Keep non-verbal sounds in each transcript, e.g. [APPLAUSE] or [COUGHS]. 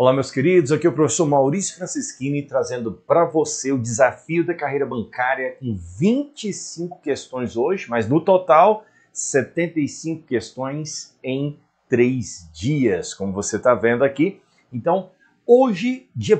Olá, meus queridos. Aqui é o professor Maurício Francischini trazendo para você o desafio da carreira bancária com 25 questões hoje, mas no total 75 questões em três dias, como você está vendo aqui. Então, hoje, dia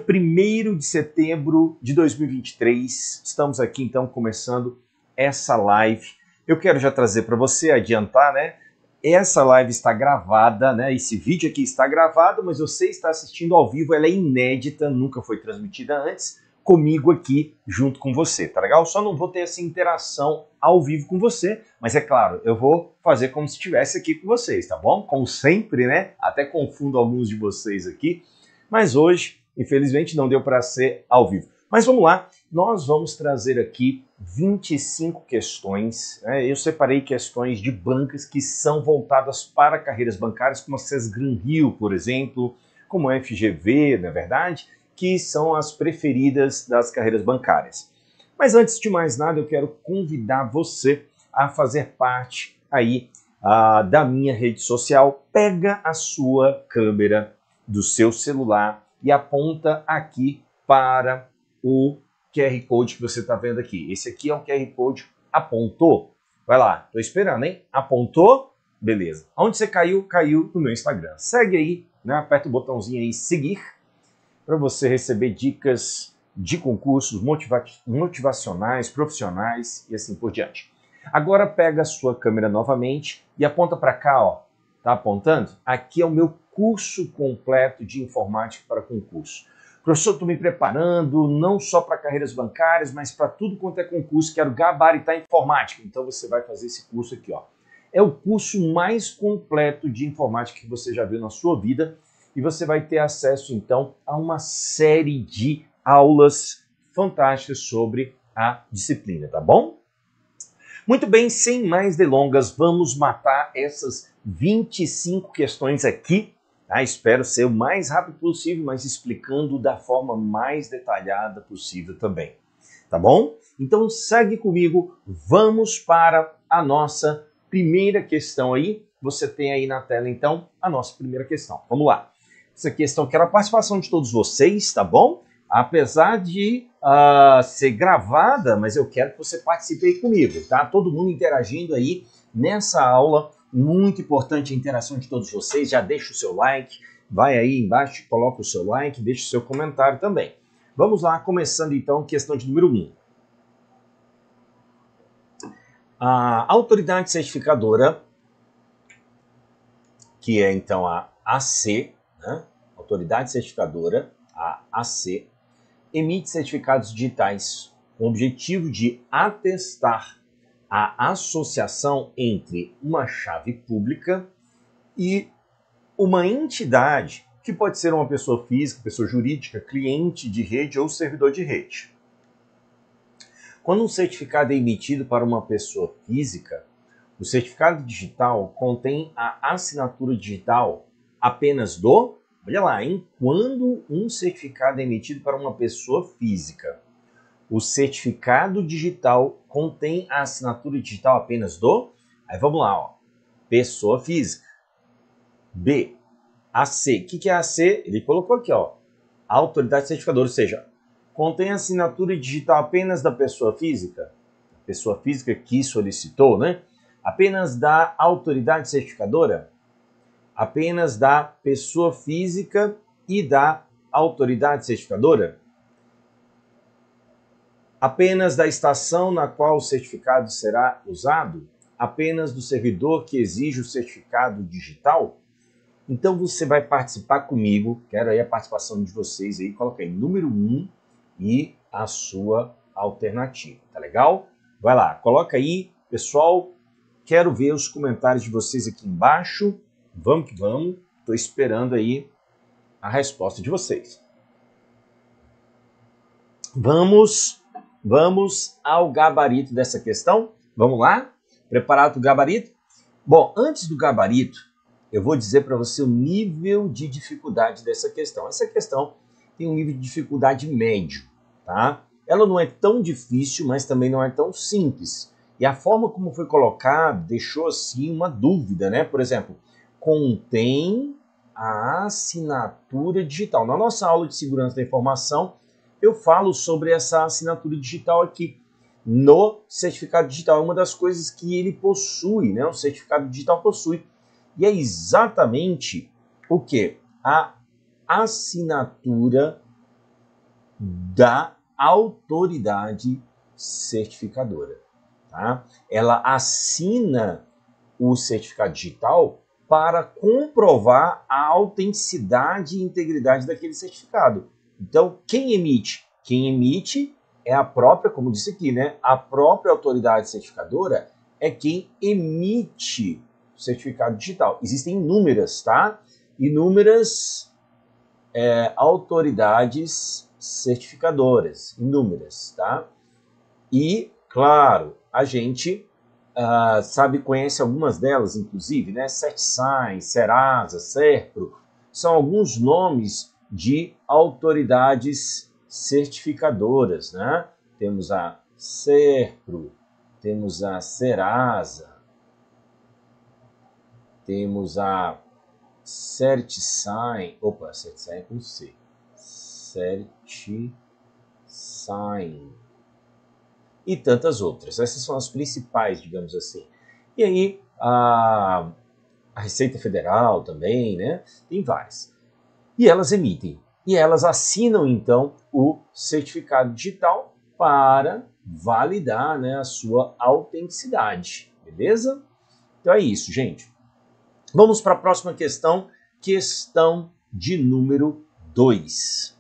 1 de setembro de 2023, estamos aqui então começando essa live. Eu quero já trazer para você, adiantar, né? Essa live está gravada, né? Esse vídeo aqui está gravado, mas você está assistindo ao vivo, ela é inédita, nunca foi transmitida antes, comigo aqui junto com você, tá legal? Só não vou ter essa interação ao vivo com você, mas é claro, eu vou fazer como se estivesse aqui com vocês, tá bom? Como sempre, né? Até confundo alguns de vocês aqui, mas hoje, infelizmente, não deu para ser ao vivo. Mas vamos lá, nós vamos trazer aqui 25 questões. Né? Eu separei questões de bancas que são voltadas para carreiras bancárias, como a Sesgran Rio, por exemplo, como a FGV, na é verdade, que são as preferidas das carreiras bancárias. Mas antes de mais nada, eu quero convidar você a fazer parte aí ah, da minha rede social. Pega a sua câmera do seu celular e aponta aqui para o QR Code que você está vendo aqui. Esse aqui é um QR Code apontou. Vai lá, tô esperando, hein? Apontou? Beleza. Onde você caiu? Caiu no meu Instagram. Segue aí, né? Aperta o botãozinho aí seguir para você receber dicas de concursos motiva motivacionais, profissionais e assim por diante. Agora pega a sua câmera novamente e aponta para cá, ó. Tá apontando? Aqui é o meu curso completo de informática para concurso. Professor, estou me preparando não só para carreiras bancárias, mas para tudo quanto é concurso, quero gabaritar informática. Então você vai fazer esse curso aqui, ó. É o curso mais completo de informática que você já viu na sua vida e você vai ter acesso então a uma série de aulas fantásticas sobre a disciplina, tá bom? Muito bem, sem mais delongas, vamos matar essas 25 questões aqui ah, espero ser o mais rápido possível, mas explicando da forma mais detalhada possível também. Tá bom? Então segue comigo, vamos para a nossa primeira questão aí. Você tem aí na tela então a nossa primeira questão. Vamos lá. Essa questão quero a participação de todos vocês, tá bom? Apesar de uh, ser gravada, mas eu quero que você participe aí comigo, tá? Todo mundo interagindo aí nessa aula muito importante a interação de todos vocês. Já deixa o seu like, vai aí embaixo, coloca o seu like, deixa o seu comentário também. Vamos lá, começando então questão de número 1. Um. A autoridade certificadora, que é então a AC, né? autoridade certificadora, a AC, emite certificados digitais com o objetivo de atestar a associação entre uma chave pública e uma entidade que pode ser uma pessoa física, pessoa jurídica, cliente de rede ou servidor de rede. Quando um certificado é emitido para uma pessoa física, o certificado digital contém a assinatura digital apenas do, olha lá, hein, quando um certificado é emitido para uma pessoa física o certificado digital contém a assinatura digital apenas do. Aí vamos lá, ó. Pessoa física. B. AC. O que, que é AC? Ele colocou aqui, ó. Autoridade certificadora, ou seja, contém a assinatura digital apenas da pessoa física, a pessoa física que solicitou, né? Apenas da autoridade certificadora, apenas da pessoa física e da autoridade certificadora apenas da estação na qual o certificado será usado? Apenas do servidor que exige o certificado digital? Então você vai participar comigo, quero aí a participação de vocês aí, coloca aí número 1 um e a sua alternativa, tá legal? Vai lá, coloca aí, pessoal, quero ver os comentários de vocês aqui embaixo, vamos que vamos, estou esperando aí a resposta de vocês. Vamos Vamos ao gabarito dessa questão. Vamos lá? Preparado o gabarito? Bom, antes do gabarito, eu vou dizer para você o nível de dificuldade dessa questão. Essa questão tem um nível de dificuldade médio, tá? Ela não é tão difícil, mas também não é tão simples. E a forma como foi colocado deixou assim uma dúvida, né? Por exemplo, contém a assinatura digital. Na nossa aula de segurança da informação, eu falo sobre essa assinatura digital aqui. No certificado digital, é uma das coisas que ele possui, né? O certificado digital possui. E é exatamente o que? A assinatura da autoridade certificadora. Tá? Ela assina o certificado digital para comprovar a autenticidade e integridade daquele certificado. Então, quem emite? Quem emite é a própria, como disse aqui, né? A própria autoridade certificadora é quem emite o certificado digital. Existem inúmeras, tá? Inúmeras é, autoridades certificadoras, inúmeras, tá? E, claro, a gente uh, sabe, conhece algumas delas, inclusive, né? CertSign, Serasa, Serpro, são alguns nomes de autoridades certificadoras, né? Temos a SERPRO, temos a Serasa, temos a CertSign, opa, CertSign é com C, CertSign e tantas outras. Essas são as principais, digamos assim. E aí a, a Receita Federal também, né? Tem várias e elas emitem. E elas assinam então o certificado digital para validar né, a sua autenticidade, beleza? Então é isso, gente. Vamos para a próxima questão, questão de número 2.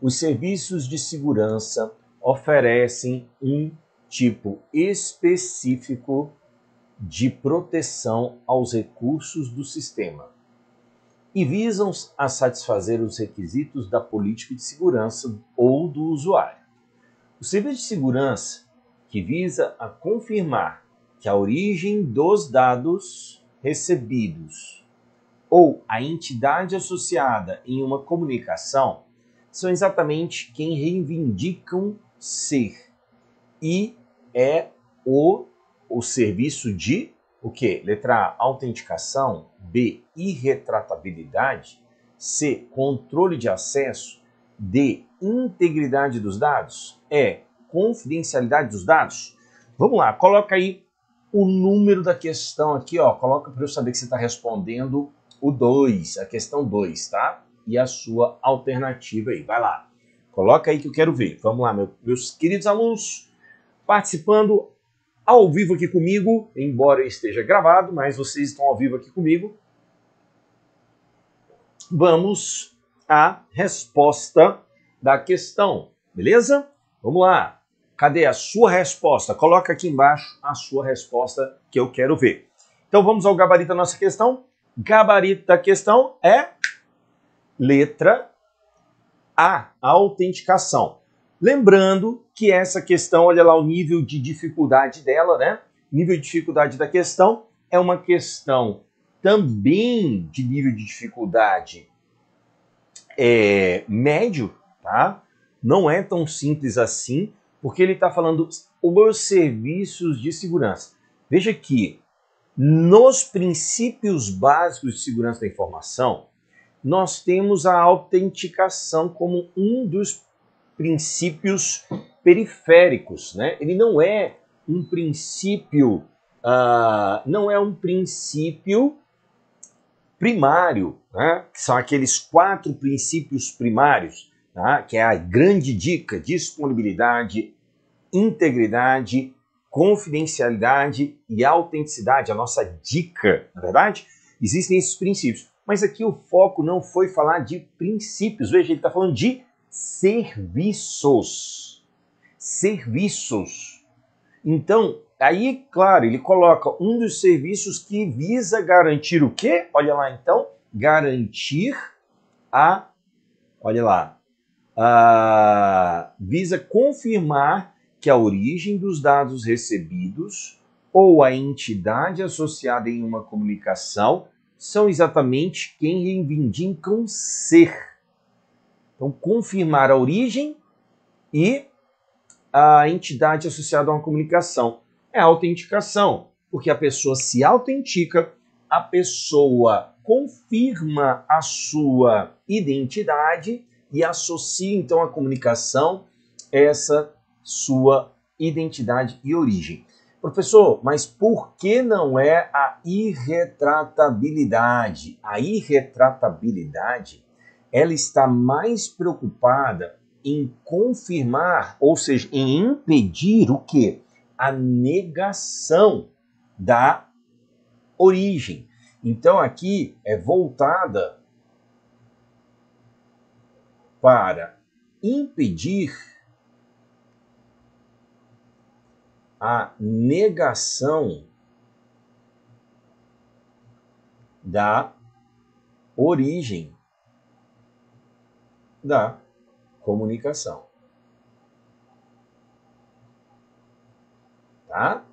Os serviços de segurança oferecem um tipo específico de proteção aos recursos do sistema e visam a satisfazer os requisitos da política de segurança ou do usuário. O serviço de segurança, que visa a confirmar que a origem dos dados recebidos ou a entidade associada em uma comunicação, são exatamente quem reivindicam ser e é o, o serviço de o que? Letra A, autenticação, B, irretratabilidade, C, controle de acesso, D, integridade dos dados, E, confidencialidade dos dados. Vamos lá, coloca aí o número da questão aqui, ó, coloca para eu saber que você está respondendo o 2, a questão 2, tá? E a sua alternativa aí, vai lá. Coloca aí que eu quero ver. Vamos lá, meus queridos alunos participando ao vivo aqui comigo, embora esteja gravado, mas vocês estão ao vivo aqui comigo. Vamos à resposta da questão, beleza? Vamos lá. Cadê a sua resposta? Coloca aqui embaixo a sua resposta que eu quero ver. Então vamos ao gabarito da nossa questão. Gabarito da questão é letra A, autenticação. Lembrando que essa questão, olha lá o nível de dificuldade dela, né? Nível de dificuldade da questão é uma questão também de nível de dificuldade é, médio, tá? Não é tão simples assim, porque ele está falando os serviços de segurança. Veja que nos princípios básicos de segurança da informação, nós temos a autenticação como um dos princípios periféricos, né? Ele não é um princípio, uh, não é um princípio primário, né? Que são aqueles quatro princípios primários, tá? que é a grande dica: disponibilidade, integridade, confidencialidade e autenticidade. A nossa dica, na é verdade, existem esses princípios. Mas aqui o foco não foi falar de princípios. Veja, ele está falando de serviços. Serviços. Então, aí, claro, ele coloca um dos serviços que visa garantir o quê? Olha lá, então, garantir a, olha lá, a, visa confirmar que a origem dos dados recebidos ou a entidade associada em uma comunicação são exatamente quem reivindicam ser então, confirmar a origem e a entidade associada a uma comunicação. É autenticação, porque a pessoa se autentica, a pessoa confirma a sua identidade e associa então a comunicação a essa sua identidade e origem. Professor, mas por que não é a irretratabilidade? A irretratabilidade ela está mais preocupada em confirmar, ou seja, em impedir o que? A negação da origem. Então aqui é voltada para impedir a negação da origem da comunicação. Tá?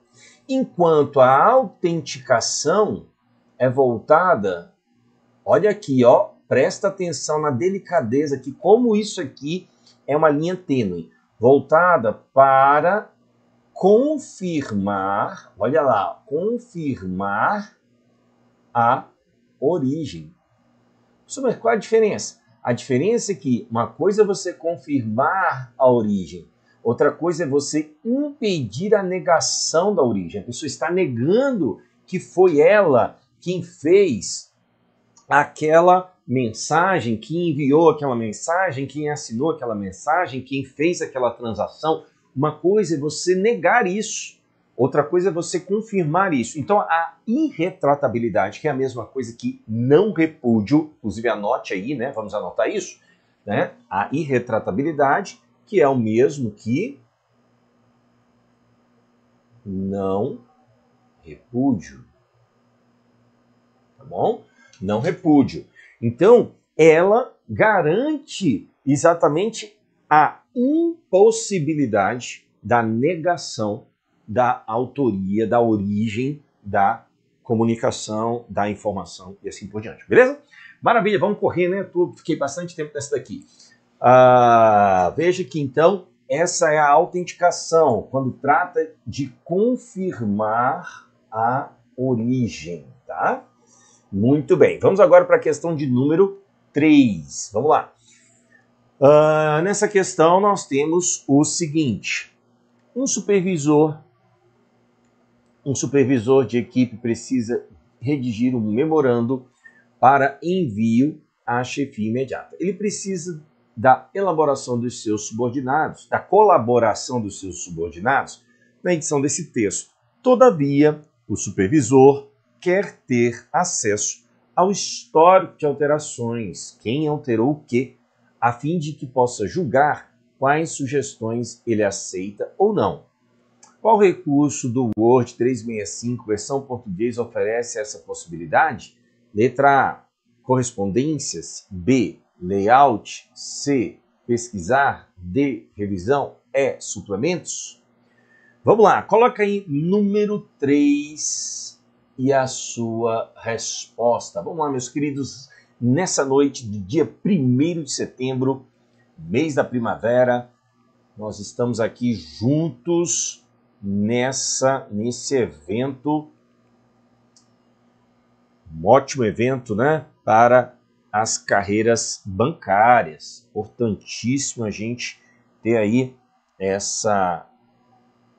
Enquanto a autenticação é voltada, olha aqui, ó, presta atenção na delicadeza que como isso aqui é uma linha tênue, voltada para confirmar, olha lá, confirmar a origem. Sobre qual a diferença? A diferença é que uma coisa é você confirmar a origem, outra coisa é você impedir a negação da origem. A pessoa está negando que foi ela quem fez aquela mensagem, quem enviou aquela mensagem, quem assinou aquela mensagem, quem fez aquela transação. Uma coisa é você negar isso. Outra coisa é você confirmar isso. Então, a irretratabilidade, que é a mesma coisa que não repúdio, inclusive anote aí, né? Vamos anotar isso, né? A irretratabilidade, que é o mesmo que não repúdio. Tá bom? Não repúdio. Então, ela garante exatamente a impossibilidade da negação da autoria, da origem da comunicação, da informação e assim por diante, beleza? Maravilha, vamos correr, né? Tô, fiquei bastante tempo nessa daqui. Ah, veja que então essa é a autenticação, quando trata de confirmar a origem, tá? Muito bem, vamos agora para a questão de número 3. Vamos lá. Ah, nessa questão, nós temos o seguinte: um supervisor um supervisor de equipe precisa redigir um memorando para envio à chefia imediata. Ele precisa da elaboração dos seus subordinados, da colaboração dos seus subordinados na edição desse texto. Todavia, o supervisor quer ter acesso ao histórico de alterações, quem alterou o quê, a fim de que possa julgar quais sugestões ele aceita ou não. Qual recurso do Word 365 versão português oferece essa possibilidade? Letra A, correspondências, B, layout, C, pesquisar, D, revisão, E, suplementos? Vamos lá, coloca aí número 3 e a sua resposta. Vamos lá, meus queridos, nessa noite de dia 1 de setembro, mês da primavera, nós estamos aqui juntos nessa nesse evento, um ótimo evento, né, para as carreiras bancárias. Importantíssimo a gente ter aí essa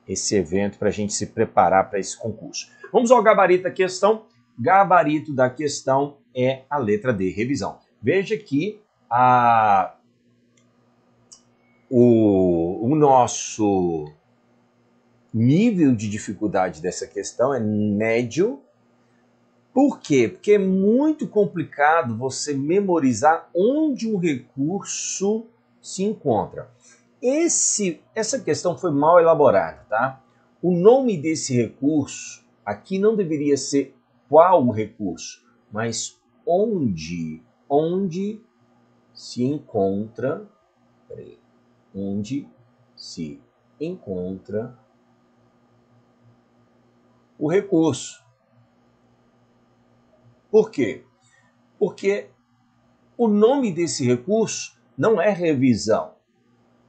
esse evento para a gente se preparar para esse concurso. Vamos ao gabarito da questão. Gabarito da questão é a letra D, revisão. Veja que a, o, o nosso nível de dificuldade dessa questão é médio. Por quê? Porque é muito complicado você memorizar onde um recurso se encontra. Esse, essa questão foi mal elaborada, tá? O nome desse recurso aqui não deveria ser qual o recurso, mas onde, onde se encontra, peraí, onde se encontra o recurso. Por quê? Porque o nome desse recurso não é revisão.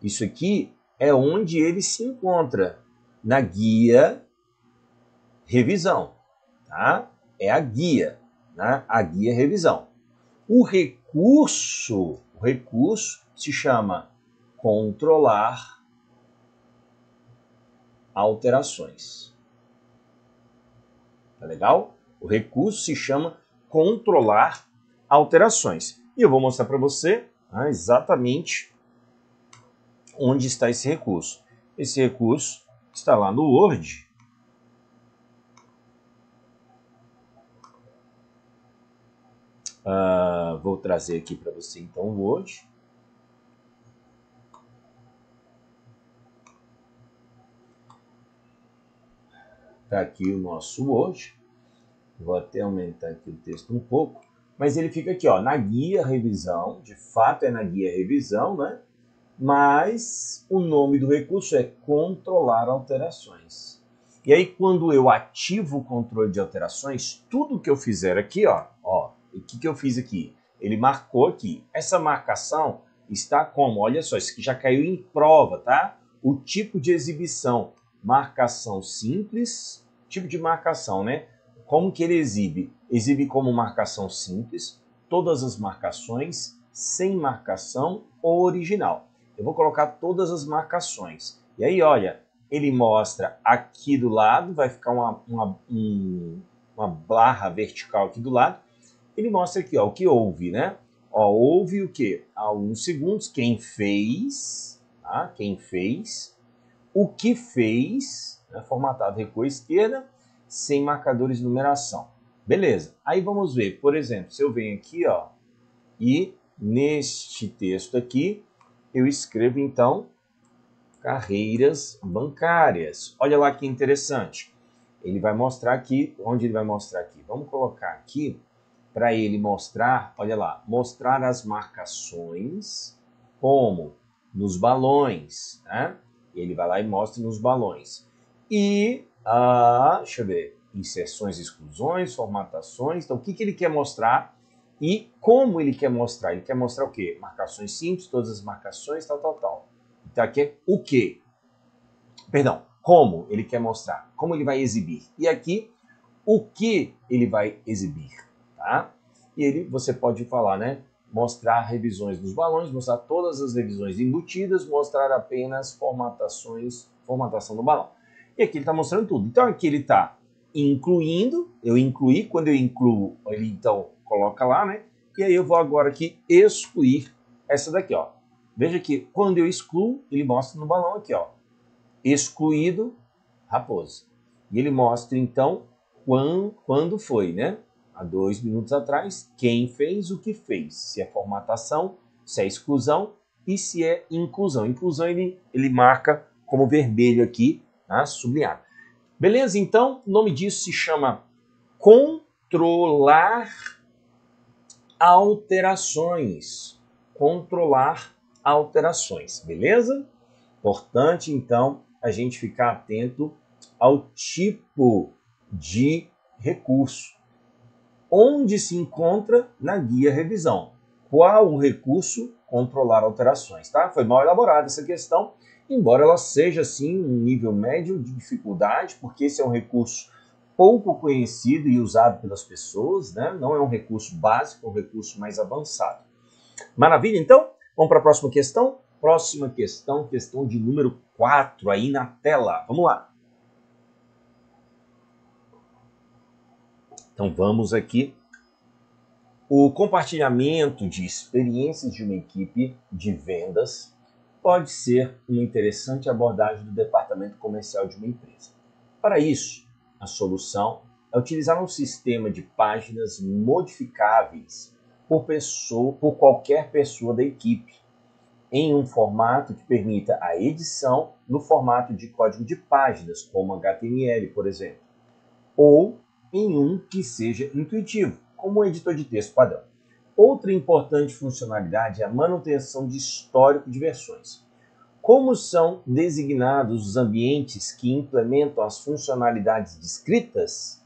Isso aqui é onde ele se encontra, na guia revisão. Tá? É a guia, né? a guia revisão. O recurso, o recurso se chama controlar alterações. Tá legal? O recurso se chama controlar alterações. E eu vou mostrar para você ah, exatamente onde está esse recurso. Esse recurso está lá no Word. Ah, vou trazer aqui para você então o Word. Está aqui o nosso hoje. Vou até aumentar aqui o texto um pouco. Mas ele fica aqui, ó, na guia revisão. De fato é na guia revisão, né? Mas o nome do recurso é controlar alterações. E aí quando eu ativo o controle de alterações, tudo que eu fizer aqui, ó, ó, o que, que eu fiz aqui? Ele marcou aqui. Essa marcação está como? Olha só, isso aqui já caiu em prova, tá? O tipo de exibição marcação simples, tipo de marcação, né? Como que ele exibe? Exibe como marcação simples, todas as marcações, sem marcação ou original. Eu vou colocar todas as marcações. E aí, olha, ele mostra aqui do lado, vai ficar uma, uma, um, uma barra vertical aqui do lado. Ele mostra aqui ó, o que houve, né? Ó, houve o que? Há alguns segundos, quem fez, tá? quem fez, o que fez, né, formatado recuo à esquerda, sem marcadores de numeração. Beleza, aí vamos ver, por exemplo, se eu venho aqui ó, e neste texto aqui eu escrevo então carreiras bancárias. Olha lá que interessante. Ele vai mostrar aqui, onde ele vai mostrar aqui? Vamos colocar aqui para ele mostrar, olha lá, mostrar as marcações como nos balões, né? E ele vai lá e mostra nos balões. E, ah, deixa eu ver, inserções, exclusões, formatações. Então, o que, que ele quer mostrar e como ele quer mostrar. Ele quer mostrar o quê? Marcações simples, todas as marcações, tal, tal, tal. Então, aqui é o quê? Perdão, como ele quer mostrar, como ele vai exibir. E aqui, o que ele vai exibir, tá? E ele, você pode falar, né? mostrar revisões dos balões, mostrar todas as revisões embutidas, mostrar apenas formatações, formatação do balão. E aqui ele está mostrando tudo. Então aqui ele está incluindo, eu incluí, quando eu incluo, ele então coloca lá, né? E aí eu vou agora aqui excluir essa daqui, ó. Veja que quando eu excluo, ele mostra no balão aqui, ó. Excluído, raposa. E ele mostra então quando, quando foi, né? há dois minutos atrás, quem fez o que fez, se é formatação, se é exclusão e se é inclusão. Inclusão ele, ele marca como vermelho aqui, tá? sublinhado. Beleza? Então, o nome disso se chama controlar alterações. Controlar alterações, beleza? Importante, então, a gente ficar atento ao tipo de recurso onde se encontra na guia revisão. Qual o recurso controlar alterações, tá? Foi mal elaborada essa questão, embora ela seja assim um nível médio de dificuldade, porque esse é um recurso pouco conhecido e usado pelas pessoas, né? Não é um recurso básico, é um recurso mais avançado. Maravilha, então? Vamos para a próxima questão? Próxima questão, questão de número 4 aí na tela. Vamos lá. Então vamos aqui. O compartilhamento de experiências de uma equipe de vendas pode ser uma interessante abordagem do departamento comercial de uma empresa. Para isso, a solução é utilizar um sistema de páginas modificáveis por, pessoa, por qualquer pessoa da equipe, em um formato que permita a edição no formato de código de páginas, como HTML, por exemplo, ou em um que seja intuitivo, como um editor de texto padrão. Outra importante funcionalidade é a manutenção de histórico de versões. Como são designados os ambientes que implementam as funcionalidades descritas?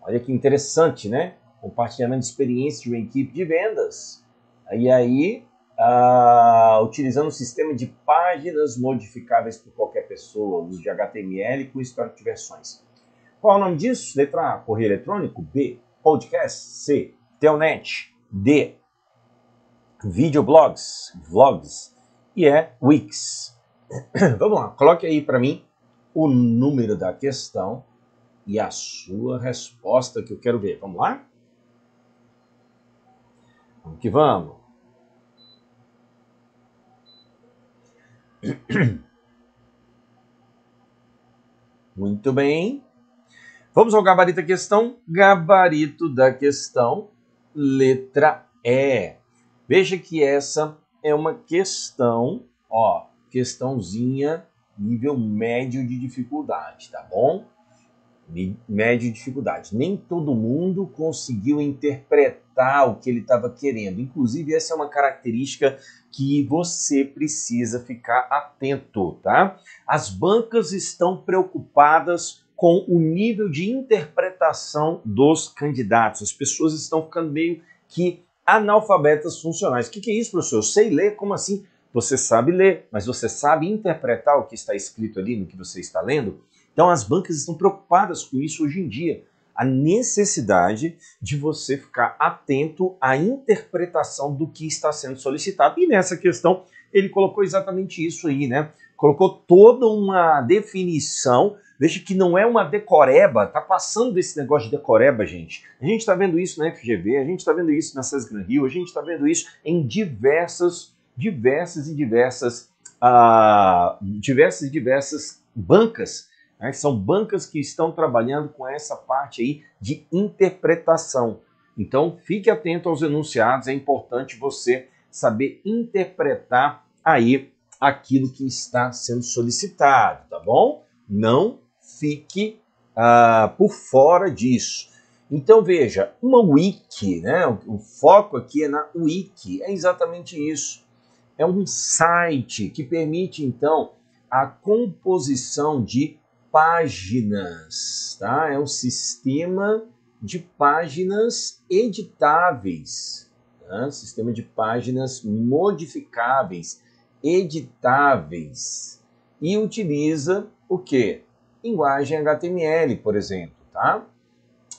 Olha que interessante, né? Compartilhamento de experiência de uma equipe de vendas. E aí, uh, utilizando um sistema de páginas modificáveis por qualquer pessoa, uso de HTML com histórico de versões. Qual é o nome disso? Letra A, correio eletrônico. B, podcast. C, telnet. D, videoblogs, vlogs. E é Wix. [COUGHS] Vamos lá, coloque aí para mim o número da questão e a sua resposta que eu quero ver. Vamos lá? Vamos que vamos. [COUGHS] Muito bem. Vamos ao gabarito da questão? Gabarito da questão, letra E. Veja que essa é uma questão, ó, questãozinha nível médio de dificuldade, tá bom? Médio de dificuldade. Nem todo mundo conseguiu interpretar o que ele estava querendo. Inclusive, essa é uma característica que você precisa ficar atento, tá? As bancas estão preocupadas com o nível de interpretação dos candidatos. As pessoas estão ficando meio que analfabetas funcionais. O que, que é isso, professor? Eu sei ler, como assim? Você sabe ler, mas você sabe interpretar o que está escrito ali no que você está lendo? Então as bancas estão preocupadas com isso hoje em dia. A necessidade de você ficar atento à interpretação do que está sendo solicitado. E nessa questão, ele colocou exatamente isso aí, né? Colocou toda uma definição Veja que não é uma decoreba, tá passando esse negócio de decoreba, gente. A gente está vendo isso na FGV, a gente está vendo isso na Sesgran Rio, a gente está vendo isso em diversas, diversas e diversas, uh, diversas e diversas bancas. Né? São bancas que estão trabalhando com essa parte aí de interpretação. Então, fique atento aos enunciados, é importante você saber interpretar aí aquilo que está sendo solicitado, tá bom? Não fique ah, por fora disso. Então veja, uma wiki, né? o foco aqui é na wiki, é exatamente isso. É um site que permite então a composição de páginas, tá? É um sistema de páginas editáveis, tá? sistema de páginas modificáveis, editáveis e utiliza o que? linguagem HTML, por exemplo, tá?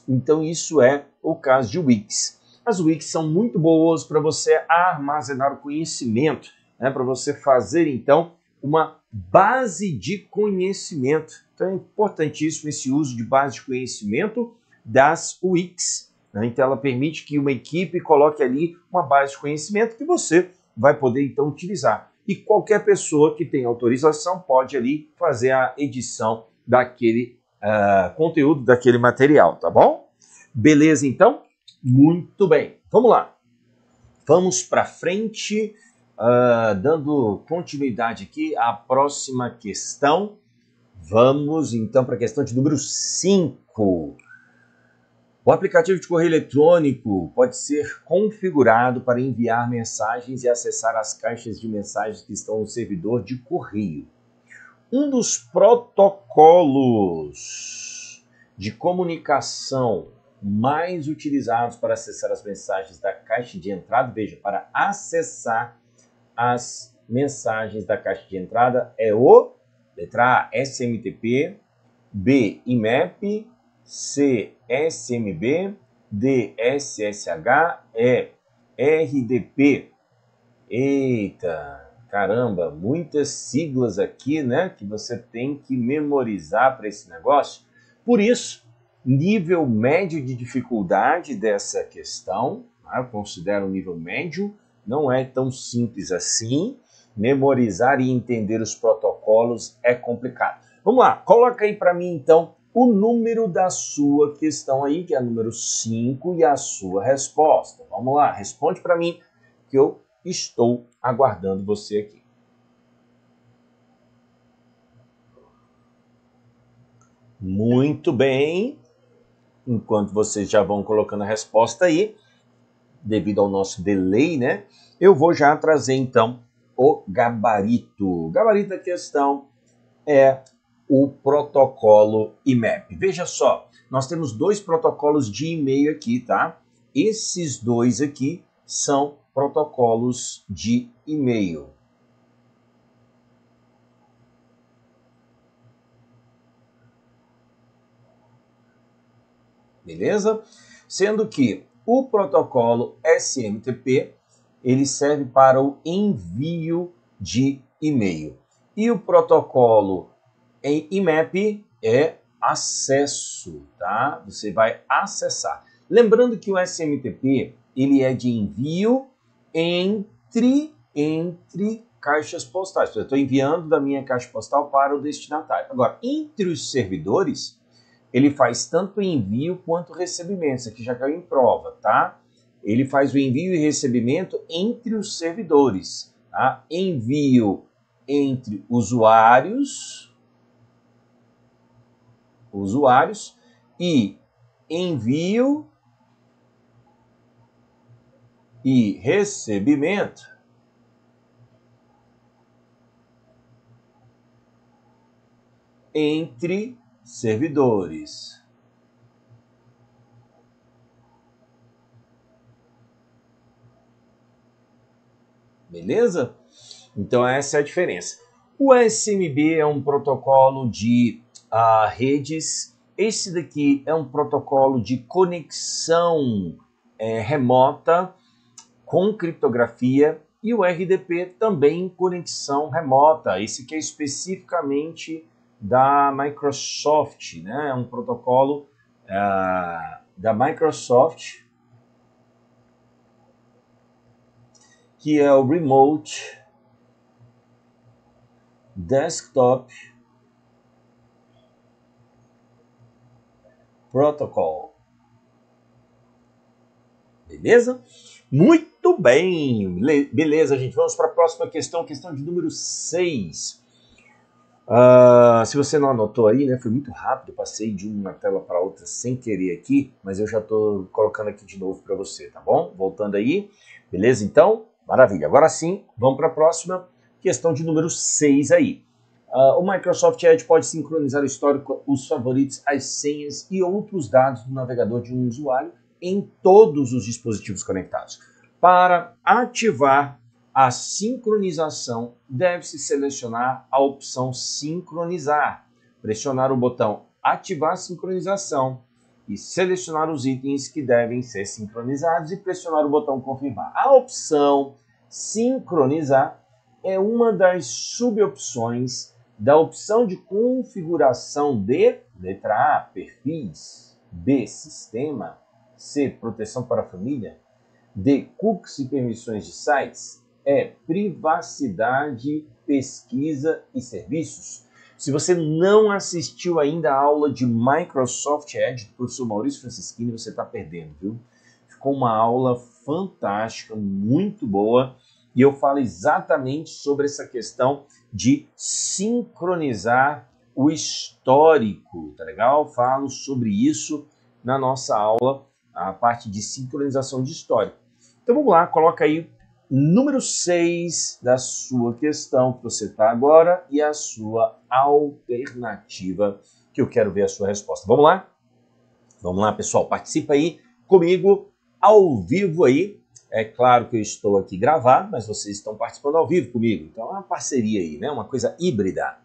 Então isso é o caso de wikis. As wikis são muito boas para você armazenar o conhecimento, né? para você fazer então uma base de conhecimento. Então é importantíssimo esse uso de base de conhecimento das wikis. Né? Então ela permite que uma equipe coloque ali uma base de conhecimento que você vai poder então utilizar. E qualquer pessoa que tem autorização pode ali fazer a edição daquele uh, conteúdo, daquele material, tá bom? Beleza, então? Muito bem, vamos lá. Vamos para frente, uh, dando continuidade aqui à próxima questão. Vamos então para a questão de número 5. O aplicativo de correio eletrônico pode ser configurado para enviar mensagens e acessar as caixas de mensagens que estão no servidor de correio um dos protocolos de comunicação mais utilizados para acessar as mensagens da caixa de entrada, veja, para acessar as mensagens da caixa de entrada é o letra A, SMTP, B, IMAP, C, SMB, D, SSH, E, RDP. Eita! caramba, muitas siglas aqui, né, que você tem que memorizar para esse negócio. Por isso, nível médio de dificuldade dessa questão, né, eu considero um nível médio, não é tão simples assim. Memorizar e entender os protocolos é complicado. Vamos lá, coloca aí para mim então o número da sua questão aí, que é o número 5 e a sua resposta. Vamos lá, responde para mim que eu estou aguardando você aqui. Muito bem. Enquanto vocês já vão colocando a resposta aí, devido ao nosso delay, né? Eu vou já trazer então o gabarito. O gabarito da questão é o protocolo IMAP. Veja só, nós temos dois protocolos de e-mail aqui, tá? Esses dois aqui são protocolos de e-mail. Beleza? Sendo que o protocolo SMTP ele serve para o envio de e-mail. E o protocolo em IMAP é acesso, tá? Você vai acessar. Lembrando que o SMTP ele é de envio entre, entre caixas postais. Eu estou enviando da minha caixa postal para o destinatário. Agora, entre os servidores, ele faz tanto envio quanto recebimento. Isso aqui já caiu em prova, tá? Ele faz o envio e recebimento entre os servidores. Tá? Envio entre usuários, usuários e envio e recebimento. Entre servidores. Beleza? Então, essa é a diferença. O SMB é um protocolo de uh, redes. Esse daqui é um protocolo de conexão é, remota com criptografia e o RDP também conexão remota. Esse que é especificamente da Microsoft, né? É um protocolo uh, da Microsoft que é o Remote Desktop Protocol. Beleza? Muito muito bem, beleza, gente. Vamos para a próxima questão, questão de número 6. Uh, ah, se você não anotou aí, né? Foi muito rápido, passei de uma tela para outra sem querer aqui, mas eu já estou colocando aqui de novo para você, tá bom? Voltando aí, beleza? Então, maravilha. Agora sim, vamos para a próxima questão de número 6 aí. Uh, o Microsoft Edge pode sincronizar o histórico, os favoritos, as senhas e outros dados do navegador de um usuário em todos os dispositivos conectados. Para ativar a sincronização, deve-se selecionar a opção Sincronizar, pressionar o botão Ativar Sincronização e selecionar os itens que devem ser sincronizados e pressionar o botão Confirmar. A opção Sincronizar é uma das subopções da opção de configuração de letra A, perfis, B, sistema, C, proteção para a família, de cookies e permissões de sites é privacidade, pesquisa e serviços. Se você não assistiu ainda a aula de Microsoft Edge do professor Maurício Francischini, você está perdendo, viu? Ficou uma aula fantástica, muito boa, e eu falo exatamente sobre essa questão de sincronizar o histórico, tá legal? Falo sobre isso na nossa aula, a parte de sincronização de histórico. Então vamos lá, coloca aí número 6 da sua questão que você está agora e a sua alternativa, que eu quero ver a sua resposta. Vamos lá? Vamos lá, pessoal, participa aí comigo ao vivo aí. É claro que eu estou aqui gravado, mas vocês estão participando ao vivo comigo. Então é uma parceria aí, né? Uma coisa híbrida.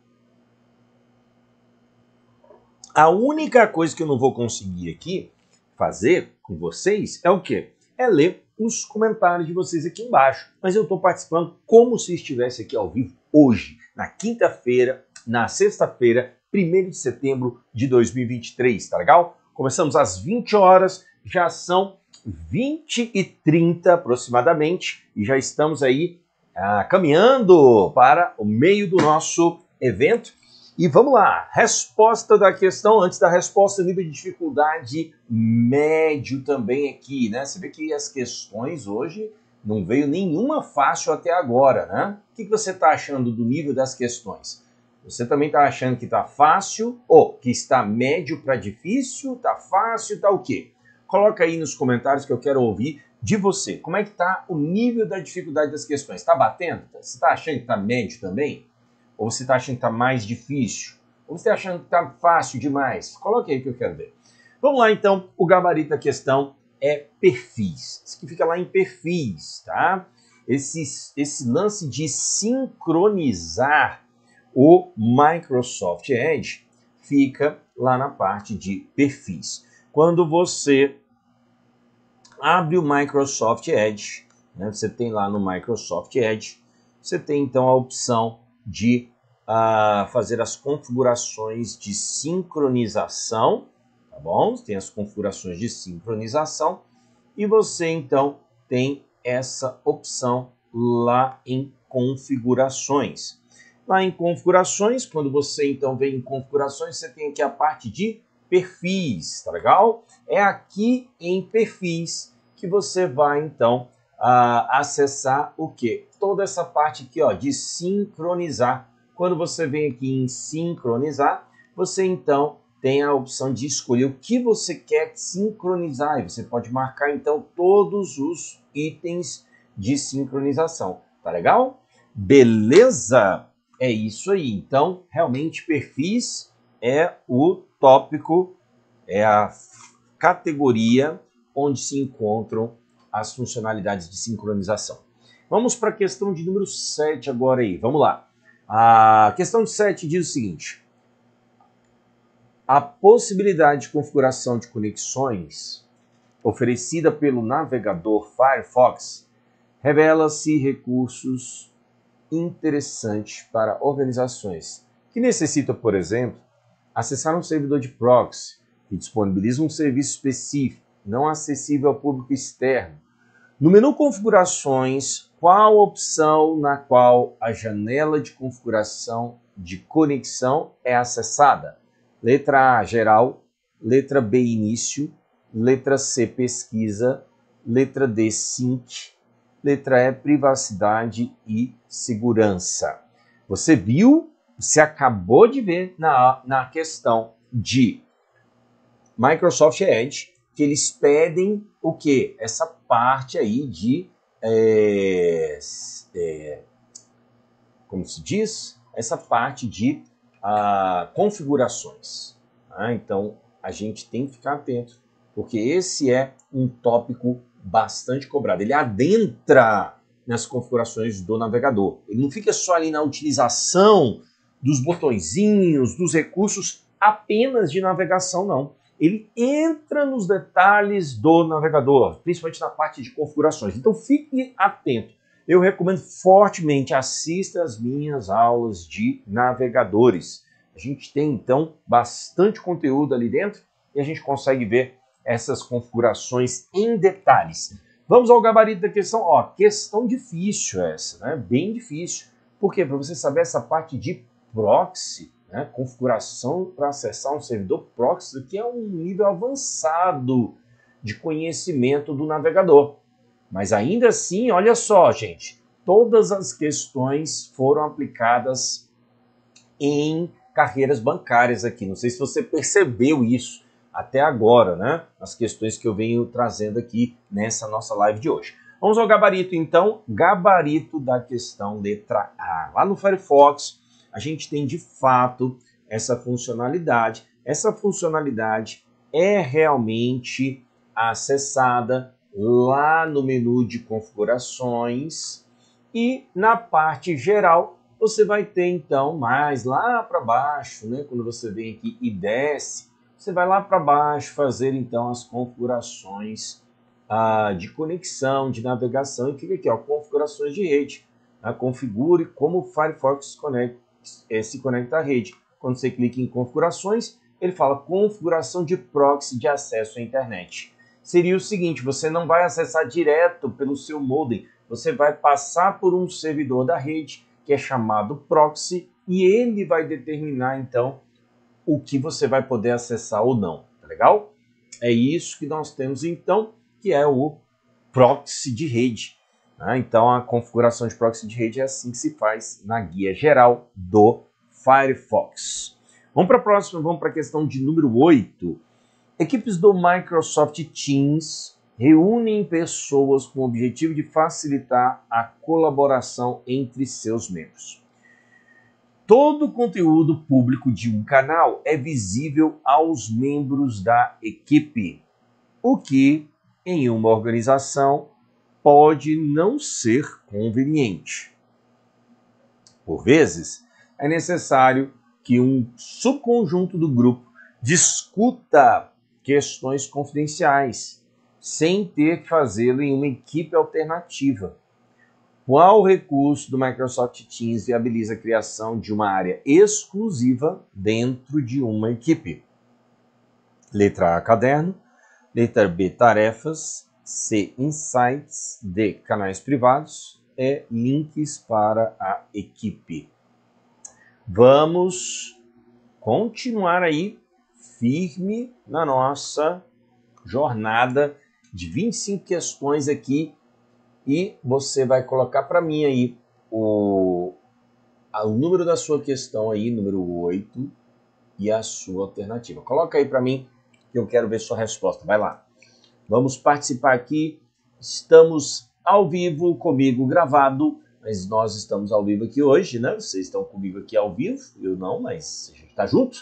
A única coisa que eu não vou conseguir aqui fazer com vocês é o quê? É ler os comentários de vocês aqui embaixo. Mas eu estou participando como se estivesse aqui ao vivo hoje, na quinta-feira, na sexta-feira, 1 de setembro de 2023, tá legal? Começamos às 20 horas, já são 20 e 30 aproximadamente, e já estamos aí ah, caminhando para o meio do nosso evento e vamos lá, resposta da questão, antes da resposta, nível de dificuldade médio também aqui, né? Você vê que as questões hoje não veio nenhuma fácil até agora, né? O que você está achando do nível das questões? Você também está achando que está fácil ou que está médio para difícil? Está fácil? Está o quê? Coloca aí nos comentários que eu quero ouvir de você. Como é que está o nível da dificuldade das questões? Está batendo? Você está achando que está médio também? Ou você está achando que está mais difícil? Ou você está achando que está fácil demais? Coloque aí que eu quero ver. Vamos lá então, o gabarito da questão é perfis. Isso que fica lá em perfis, tá? Esse, esse lance de sincronizar o Microsoft Edge fica lá na parte de perfis. Quando você abre o Microsoft Edge, né, você tem lá no Microsoft Edge, você tem então a opção de a fazer as configurações de sincronização, tá bom? Tem as configurações de sincronização e você então tem essa opção lá em configurações. Lá em configurações, quando você então vem em configurações, você tem aqui a parte de perfis, tá legal? É aqui em perfis que você vai então ah, acessar o que? Toda essa parte aqui ó, de sincronizar quando você vem aqui em sincronizar, você então tem a opção de escolher o que você quer sincronizar e você pode marcar então todos os itens de sincronização, tá legal? Beleza? É isso aí. Então, realmente perfis é o tópico, é a categoria onde se encontram as funcionalidades de sincronização. Vamos para a questão de número 7 agora aí. Vamos lá. A questão 7 diz o seguinte: a possibilidade de configuração de conexões oferecida pelo navegador Firefox revela-se recursos interessantes para organizações que necessitam, por exemplo, acessar um servidor de proxy que disponibiliza um serviço específico, não acessível ao público externo. No menu Configurações, qual opção na qual a janela de configuração de conexão é acessada. Letra A, geral. Letra B, início. Letra C, pesquisa. Letra D, sync. Letra E, privacidade e segurança. Você viu, você acabou de ver na, na questão de Microsoft Edge que eles pedem o que? Essa parte aí de é, é, como se diz, essa parte de ah, configurações. Tá? Então, a gente tem que ficar atento, porque esse é um tópico bastante cobrado. Ele adentra nas configurações do navegador. Ele não fica só ali na utilização dos botõezinhos, dos recursos apenas de navegação, não ele entra nos detalhes do navegador, principalmente na parte de configurações. Então fique atento. Eu recomendo fortemente assista as minhas aulas de navegadores. A gente tem então bastante conteúdo ali dentro e a gente consegue ver essas configurações em detalhes. Vamos ao gabarito da questão. Ó, questão difícil essa, né? Bem difícil. Por quê? Para você saber essa parte de proxy, né? Configuração para acessar um servidor proxy, que é um nível avançado de conhecimento do navegador. Mas ainda assim, olha só, gente, todas as questões foram aplicadas em carreiras bancárias aqui. Não sei se você percebeu isso até agora, né? As questões que eu venho trazendo aqui nessa nossa live de hoje. Vamos ao gabarito, então. Gabarito da questão letra A. Lá no Firefox, a gente tem de fato essa funcionalidade. Essa funcionalidade é realmente acessada lá no menu de configurações e na parte geral você vai ter então mais lá para baixo, né? Quando você vem aqui e desce, você vai lá para baixo fazer então as configurações ah, de conexão, de navegação e fica aqui é? ó, configurações de rede. Ah, configure como o Firefox conecta é, se conecta à rede. Quando você clica em configurações, ele fala configuração de proxy de acesso à internet. Seria o seguinte, você não vai acessar direto pelo seu modem, você vai passar por um servidor da rede, que é chamado proxy, e ele vai determinar então o que você vai poder acessar ou não, tá legal? É isso que nós temos então, que é o proxy de rede. Né? então, a configuração de proxy de rede é assim que se faz na guia geral do Firefox. Vamos para a próxima, vamos para a questão de número 8. Equipes do Microsoft Teams reúnem pessoas com o objetivo de facilitar a colaboração entre seus membros. Todo o conteúdo público de um canal é visível aos membros da equipe, o que, em uma organização, pode não ser conveniente. Por vezes, é necessário que um subconjunto do grupo discuta questões confidenciais, sem ter que fazê-lo em uma equipe alternativa. Qual recurso do Microsoft Teams viabiliza a criação de uma área exclusiva dentro de uma equipe? Letra A, caderno. Letra B, tarefas. C. Insights. D. Canais privados. E. Links para a equipe. Vamos continuar aí firme na nossa jornada de 25 questões aqui e você vai colocar para mim aí o, o número da sua questão aí, número 8, e a sua alternativa. Coloca aí para mim que eu quero ver sua resposta. Vai lá. Vamos participar aqui. Estamos ao vivo, comigo gravado, mas nós estamos ao vivo aqui hoje, né? Vocês estão comigo aqui ao vivo, eu não, mas a gente está junto.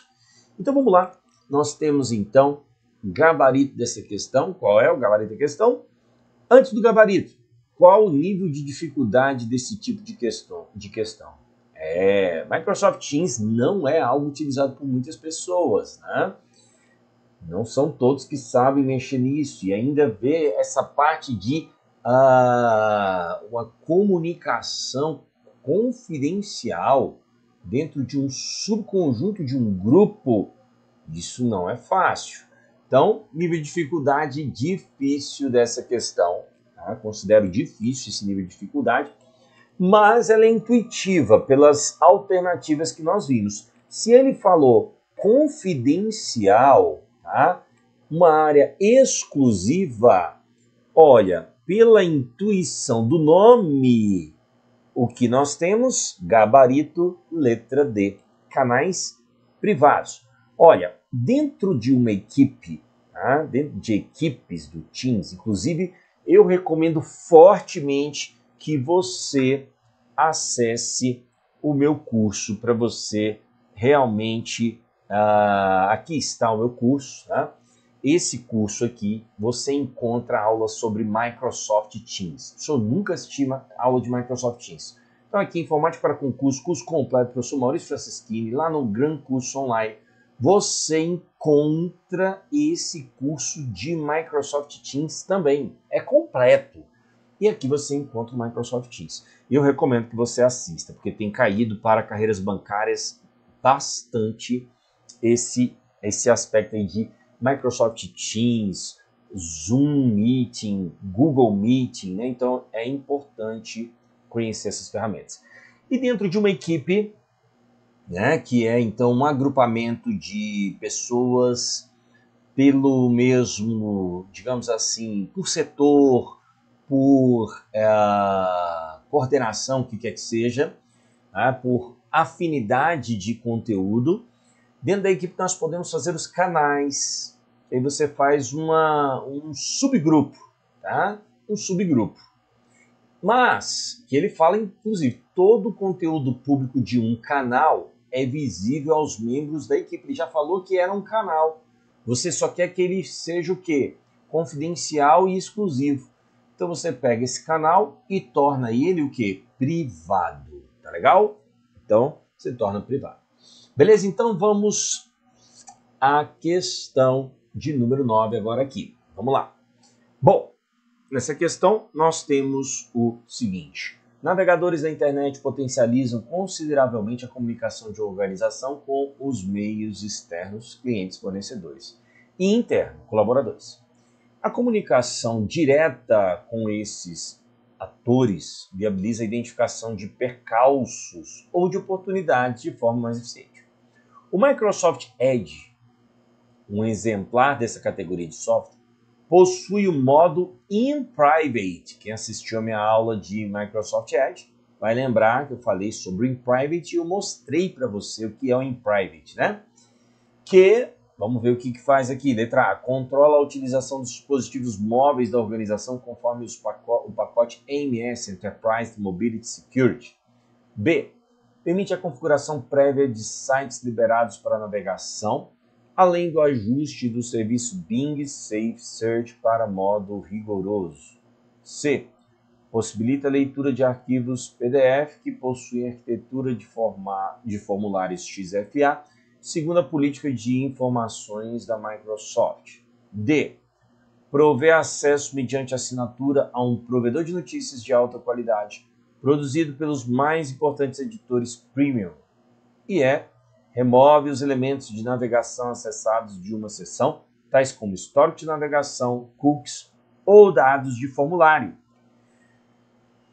Então vamos lá. Nós temos então o gabarito dessa questão. Qual é o gabarito da questão? Antes do gabarito, qual o nível de dificuldade desse tipo de questão? De questão? É, Microsoft Teams não é algo utilizado por muitas pessoas, né? Não são todos que sabem mexer nisso e ainda vê essa parte de uh, uma comunicação confidencial dentro de um subconjunto de um grupo. Isso não é fácil. Então, nível de dificuldade difícil dessa questão. Tá? Considero difícil esse nível de dificuldade, mas ela é intuitiva pelas alternativas que nós vimos. Se ele falou confidencial, tá? Uma área exclusiva. Olha, pela intuição do nome, o que nós temos? Gabarito, letra D. Canais privados. Olha, dentro de uma equipe, tá? dentro de equipes do Teams, inclusive, eu recomendo fortemente que você acesse o meu curso para você realmente Uh, aqui está o meu curso. né? Esse curso aqui você encontra aulas sobre Microsoft Teams. Eu nunca assisti uma aula de Microsoft Teams. Então aqui, Informática para Concurso, curso completo do professor Maurício Francischini, lá no Gran Curso Online, você encontra esse curso de Microsoft Teams também. É completo. E aqui você encontra o Microsoft Teams. Eu recomendo que você assista, porque tem caído para carreiras bancárias bastante esse, esse aspecto aí de Microsoft Teams, Zoom Meeting, Google Meeting, né? Então é importante conhecer essas ferramentas. E dentro de uma equipe, né, que é então um agrupamento de pessoas pelo mesmo, digamos assim, por setor, por é, coordenação, o que quer que seja, né, por afinidade de conteúdo, Dentro da equipe nós podemos fazer os canais. Aí você faz uma, um subgrupo, tá? Um subgrupo. Mas, que ele fala, inclusive, todo o conteúdo público de um canal é visível aos membros da equipe. Ele já falou que era um canal. Você só quer que ele seja o quê? Confidencial e exclusivo. Então você pega esse canal e torna ele o quê? Privado. Tá legal? Então, se torna privado. Beleza? Então vamos à questão de número 9 agora aqui. Vamos lá. Bom, nessa questão nós temos o seguinte. Navegadores da internet potencializam consideravelmente a comunicação de organização com os meios externos, clientes, fornecedores, e internos, colaboradores. A comunicação direta com esses atores viabiliza a identificação de percalços ou de oportunidades de forma mais eficiente. O Microsoft Edge, um exemplar dessa categoria de software, possui o modo In Private. Quem assistiu a minha aula de Microsoft Edge vai lembrar que eu falei sobre o In Private e eu mostrei para você o que é o In Private, né? Que, vamos ver o que, que faz aqui. Letra A, controla a utilização dos dispositivos móveis da organização conforme o pacote MS Enterprise Mobility Security. B, permite a configuração prévia de sites liberados para navegação, além do ajuste do serviço Bing Safe Search para modo rigoroso. C. Possibilita a leitura de arquivos PDF que possuem arquitetura de, de formulários XFA, segundo a política de informações da Microsoft. D. Prover acesso mediante assinatura a um provedor de notícias de alta qualidade produzido pelos mais importantes editores premium, e é remove os elementos de navegação acessados de uma sessão, tais como histórico de navegação, cookies ou dados de formulário.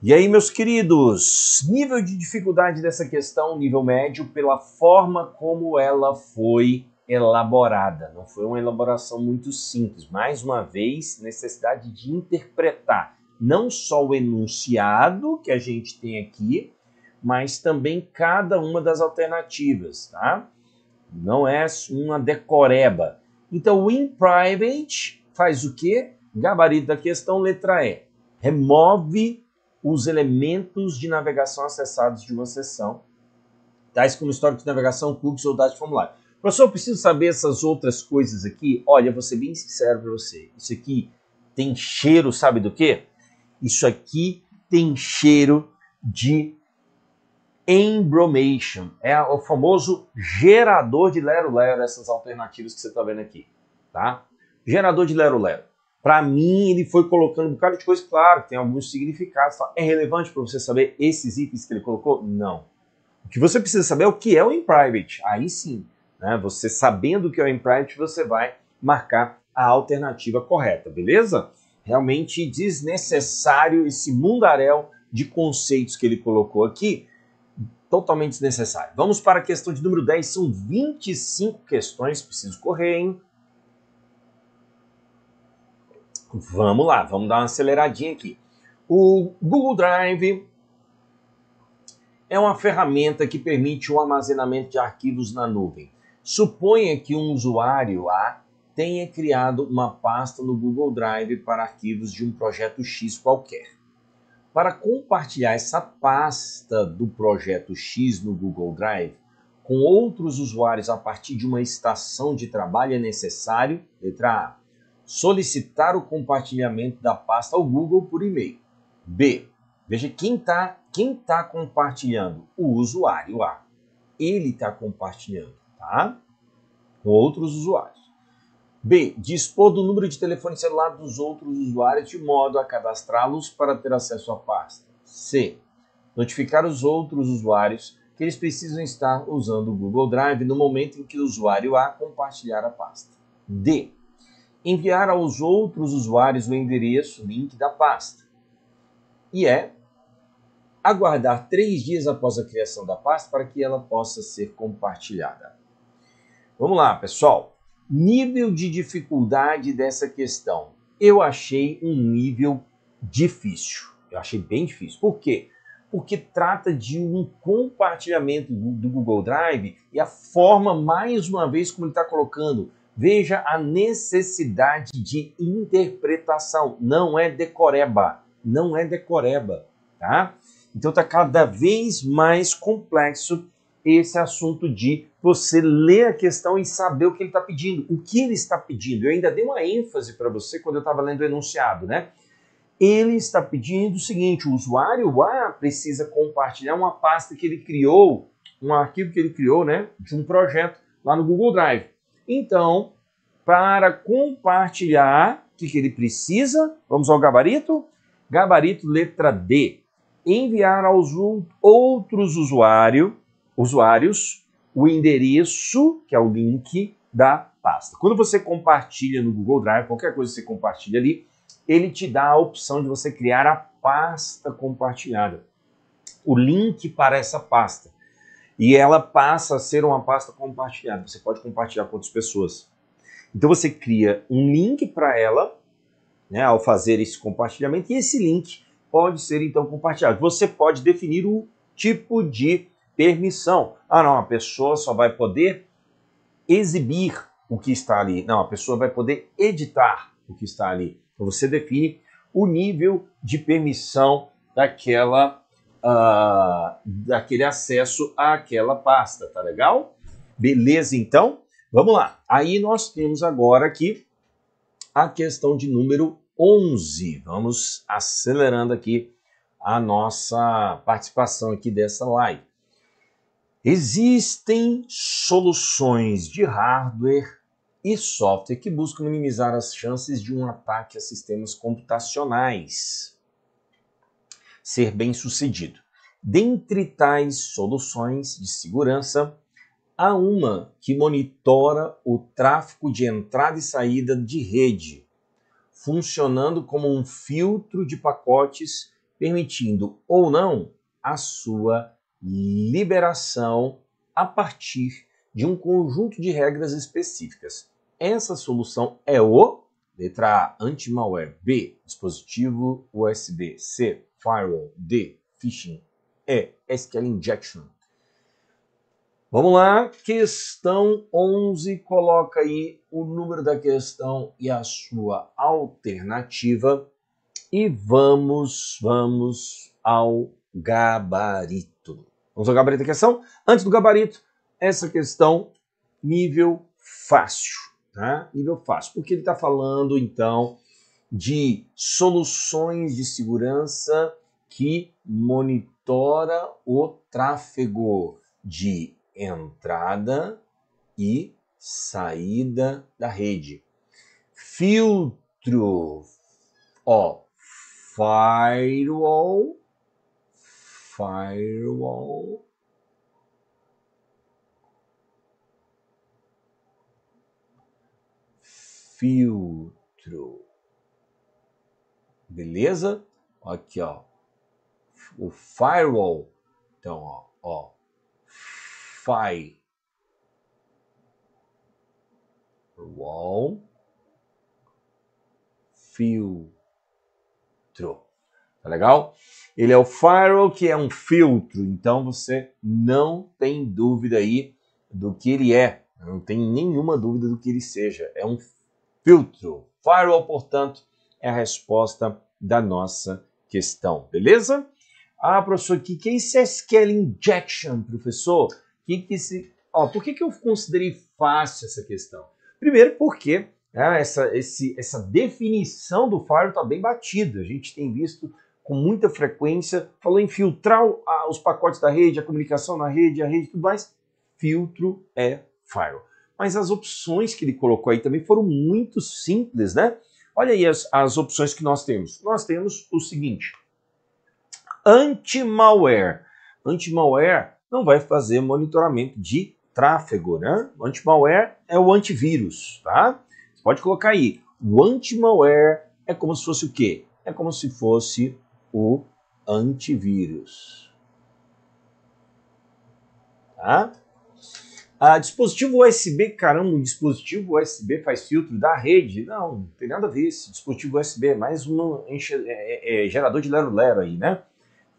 E aí, meus queridos, nível de dificuldade dessa questão, nível médio, pela forma como ela foi elaborada. Não foi uma elaboração muito simples. Mais uma vez, necessidade de interpretar não só o enunciado que a gente tem aqui, mas também cada uma das alternativas, tá? Não é uma decoreba. Então, o in private faz o quê? Gabarito da questão, letra E. Remove os elementos de navegação acessados de uma sessão, tais como histórico de navegação, cookies ou dados de formulário. Professor, eu preciso saber essas outras coisas aqui. Olha, vou ser bem sincero para você. Isso aqui tem cheiro, sabe do quê? Isso aqui tem cheiro de embromation. É o famoso gerador de lero-lero, essas alternativas que você está vendo aqui. Tá? Gerador de lero-lero. Para mim, ele foi colocando um bocado de coisa, claro, tem alguns significados. Tá? É relevante para você saber esses itens que ele colocou? Não. O que você precisa saber é o que é o in private. Aí sim, né? você sabendo o que é o in private, você vai marcar a alternativa correta, beleza? realmente desnecessário esse mundaréu de conceitos que ele colocou aqui, totalmente desnecessário. Vamos para a questão de número 10, são 25 questões, preciso correr, hein? Vamos lá, vamos dar uma aceleradinha aqui. O Google Drive é uma ferramenta que permite o armazenamento de arquivos na nuvem. Suponha que um usuário A tenha criado uma pasta no Google Drive para arquivos de um projeto X qualquer. Para compartilhar essa pasta do projeto X no Google Drive com outros usuários a partir de uma estação de trabalho é necessário, letra A, solicitar o compartilhamento da pasta ao Google por e-mail. B, veja quem está quem tá compartilhando, o usuário A. Ele está compartilhando, tá? Com outros usuários. B. Dispor do número de telefone celular dos outros usuários de modo a cadastrá-los para ter acesso à pasta. C. Notificar os outros usuários que eles precisam estar usando o Google Drive no momento em que o usuário A compartilhar a pasta. D. Enviar aos outros usuários o endereço link da pasta. E E. É aguardar três dias após a criação da pasta para que ela possa ser compartilhada. Vamos lá, pessoal! nível de dificuldade dessa questão. Eu achei um nível difícil. Eu achei bem difícil. Por quê? Porque trata de um compartilhamento do Google Drive e a forma, mais uma vez, como ele está colocando. Veja a necessidade de interpretação. Não é decoreba. Não é decoreba, tá? Então está cada vez mais complexo esse assunto de você ler a questão e saber o que ele está pedindo, o que ele está pedindo. Eu ainda dei uma ênfase para você quando eu estava lendo o enunciado, né? Ele está pedindo o seguinte: o usuário A precisa compartilhar uma pasta que ele criou, um arquivo que ele criou, né, de um projeto lá no Google Drive. Então, para compartilhar, o que, que ele precisa? Vamos ao gabarito? Gabarito letra D. Enviar aos outros usuários usuários o endereço, que é o link da pasta. Quando você compartilha no Google Drive, qualquer coisa que você compartilha ali, ele te dá a opção de você criar a pasta compartilhada, o link para essa pasta. E ela passa a ser uma pasta compartilhada, você pode compartilhar com outras pessoas. Então você cria um link para ela, né, ao fazer esse compartilhamento, e esse link pode ser então compartilhado. Você pode definir o tipo de permissão. Ah, não, a pessoa só vai poder exibir o que está ali. Não, a pessoa vai poder editar o que está ali. Então você define o nível de permissão daquela uh, daquele acesso àquela pasta, tá legal? Beleza, então? Vamos lá. Aí nós temos agora aqui a questão de número 11. Vamos acelerando aqui a nossa participação aqui dessa live. Existem soluções de hardware e software que buscam minimizar as chances de um ataque a sistemas computacionais ser bem sucedido. Dentre tais soluções de segurança, há uma que monitora o tráfego de entrada e saída de rede, funcionando como um filtro de pacotes, permitindo ou não a sua liberação a partir de um conjunto de regras específicas. Essa solução é o letra A, anti-malware, B, dispositivo USB, C, firewall, D, phishing, E, SQL injection. Vamos lá, questão 11, coloca aí o número da questão e a sua alternativa e vamos, vamos ao gabarito. Vamos ao gabarito da questão. Antes do gabarito, essa questão nível fácil, tá? Nível fácil, porque ele está falando então de soluções de segurança que monitora o tráfego de entrada e saída da rede. Filtro, ó, firewall firewall. Filtro. Beleza? Aqui, ó. O firewall. Então, ó. ó fi. Wall. Filtro tá legal? Ele é o firewall, que é um filtro, então você não tem dúvida aí do que ele é, não tem nenhuma dúvida do que ele seja, é um filtro. Firewall, portanto, é a resposta da nossa questão, beleza? Ah, professor, o que, que é esse é SQL injection, professor? Que que esse... Ó, por que, que eu considerei fácil essa questão? Primeiro porque né, essa, esse, essa definição do firewall está bem batida. A gente tem visto com muita frequência, falou em filtrar os pacotes da rede, a comunicação na rede, a rede e tudo mais. Filtro é firewall. Mas as opções que ele colocou aí também foram muito simples, né? Olha aí as, as opções que nós temos. Nós temos o seguinte: anti-malware. Anti-malware não vai fazer monitoramento de tráfego, né? anti-malware é o antivírus, tá? Você pode colocar aí. O anti-malware é como se fosse o quê? É como se fosse o antivírus. Tá? Ah, dispositivo USB, caramba, um dispositivo USB faz filtro da rede? Não, não tem nada a ver esse dispositivo USB, é mais um é, é, é, gerador de lero-lero aí, né?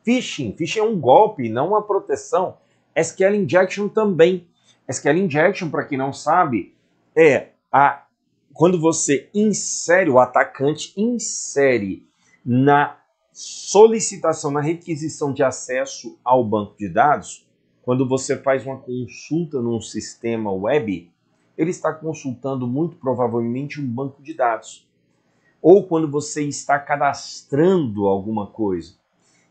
Phishing, phishing é um golpe, não uma proteção. SQL Injection também. SQL Injection, para quem não sabe, é a quando você insere, o atacante insere na solicitação na requisição de acesso ao banco de dados, quando você faz uma consulta num sistema web, ele está consultando muito provavelmente um banco de dados. Ou quando você está cadastrando alguma coisa.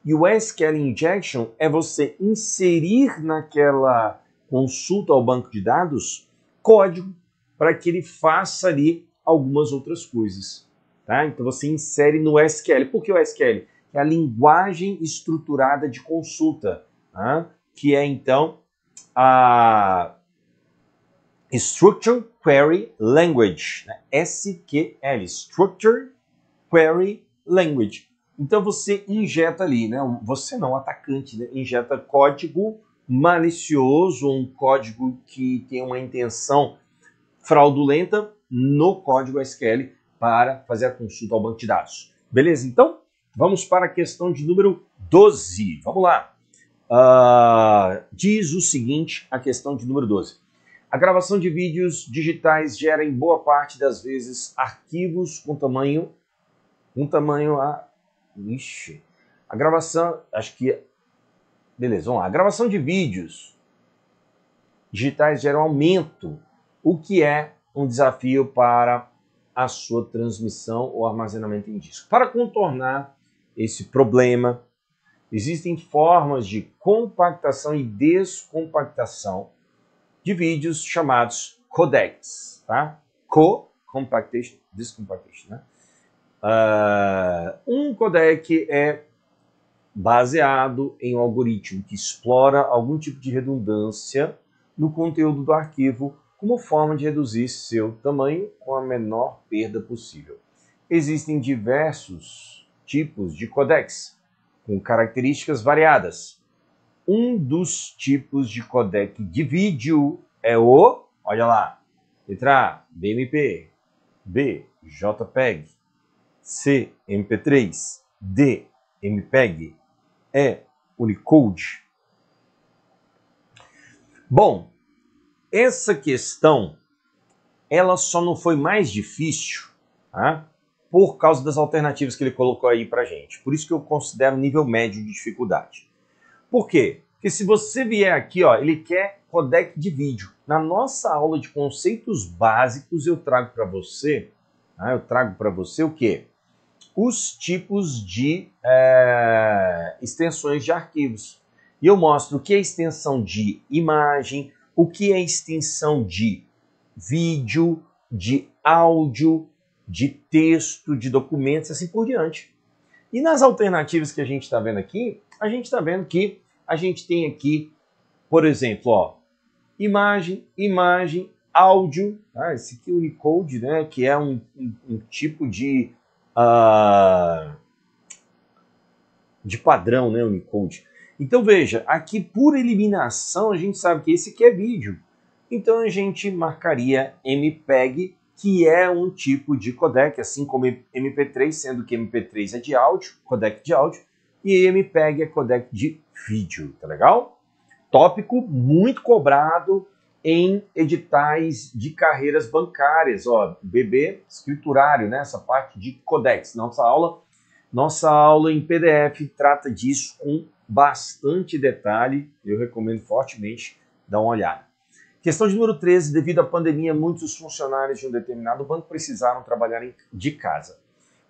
E o SQL injection é você inserir naquela consulta ao banco de dados código para que ele faça ali algumas outras coisas. Tá? Então você insere no SQL. Por que o SQL? é a linguagem estruturada de consulta, né? que é então a Structure Query Language, né? SQL, Structure Query Language. Então você injeta ali, né? Você não, atacante, né? injeta código malicioso, um código que tem uma intenção fraudulenta no código SQL para fazer a consulta ao banco de dados. Beleza? Então, Vamos para a questão de número 12. Vamos lá. Uh, diz o seguinte: a questão de número 12. A gravação de vídeos digitais gera, em boa parte das vezes, arquivos com tamanho. Um tamanho a. Ixi. A gravação. Acho que. Beleza, vamos lá. A gravação de vídeos digitais gera um aumento, o que é um desafio para a sua transmissão ou armazenamento em disco. Para contornar esse problema. Existem formas de compactação e descompactação de vídeos chamados codecs, tá? Co-compactation, descompactation, né? Uh, um codec é baseado em um algoritmo que explora algum tipo de redundância no conteúdo do arquivo como forma de reduzir seu tamanho com a menor perda possível. Existem diversos tipos de codecs, com características variadas. Um dos tipos de codec de vídeo é o, olha lá, letra A, BMP, B, JPEG, C, MP3, D, MPEG, E, Unicode. Bom, essa questão ela só não foi mais difícil, tá? por causa das alternativas que ele colocou aí para gente. Por isso que eu considero nível médio de dificuldade. Por quê? Porque se você vier aqui, ó, ele quer codec de vídeo. Na nossa aula de conceitos básicos, eu trago para você, né, eu trago para você o quê? Os tipos de é, extensões de arquivos. E eu mostro o que é extensão de imagem, o que é extensão de vídeo, de áudio, de texto, de documentos e assim por diante. E nas alternativas que a gente está vendo aqui, a gente está vendo que a gente tem aqui, por exemplo, ó, imagem, imagem, áudio, tá? esse aqui é o Unicode, né, que é um, um, um tipo de, uh, de padrão, né, Unicode. Então veja, aqui por eliminação a gente sabe que esse aqui é vídeo. Então a gente marcaria MPEG que é um tipo de codec, assim como MP3, sendo que MP3 é de áudio, codec de áudio, e MPEG é codec de vídeo, tá legal? Tópico muito cobrado em editais de carreiras bancárias, ó, BB escriturário, né, essa parte de codecs. Nossa aula, nossa aula em PDF trata disso com bastante detalhe, eu recomendo fortemente dar uma olhada. Questão de número 13, devido à pandemia, muitos funcionários de um determinado banco precisaram trabalhar de casa.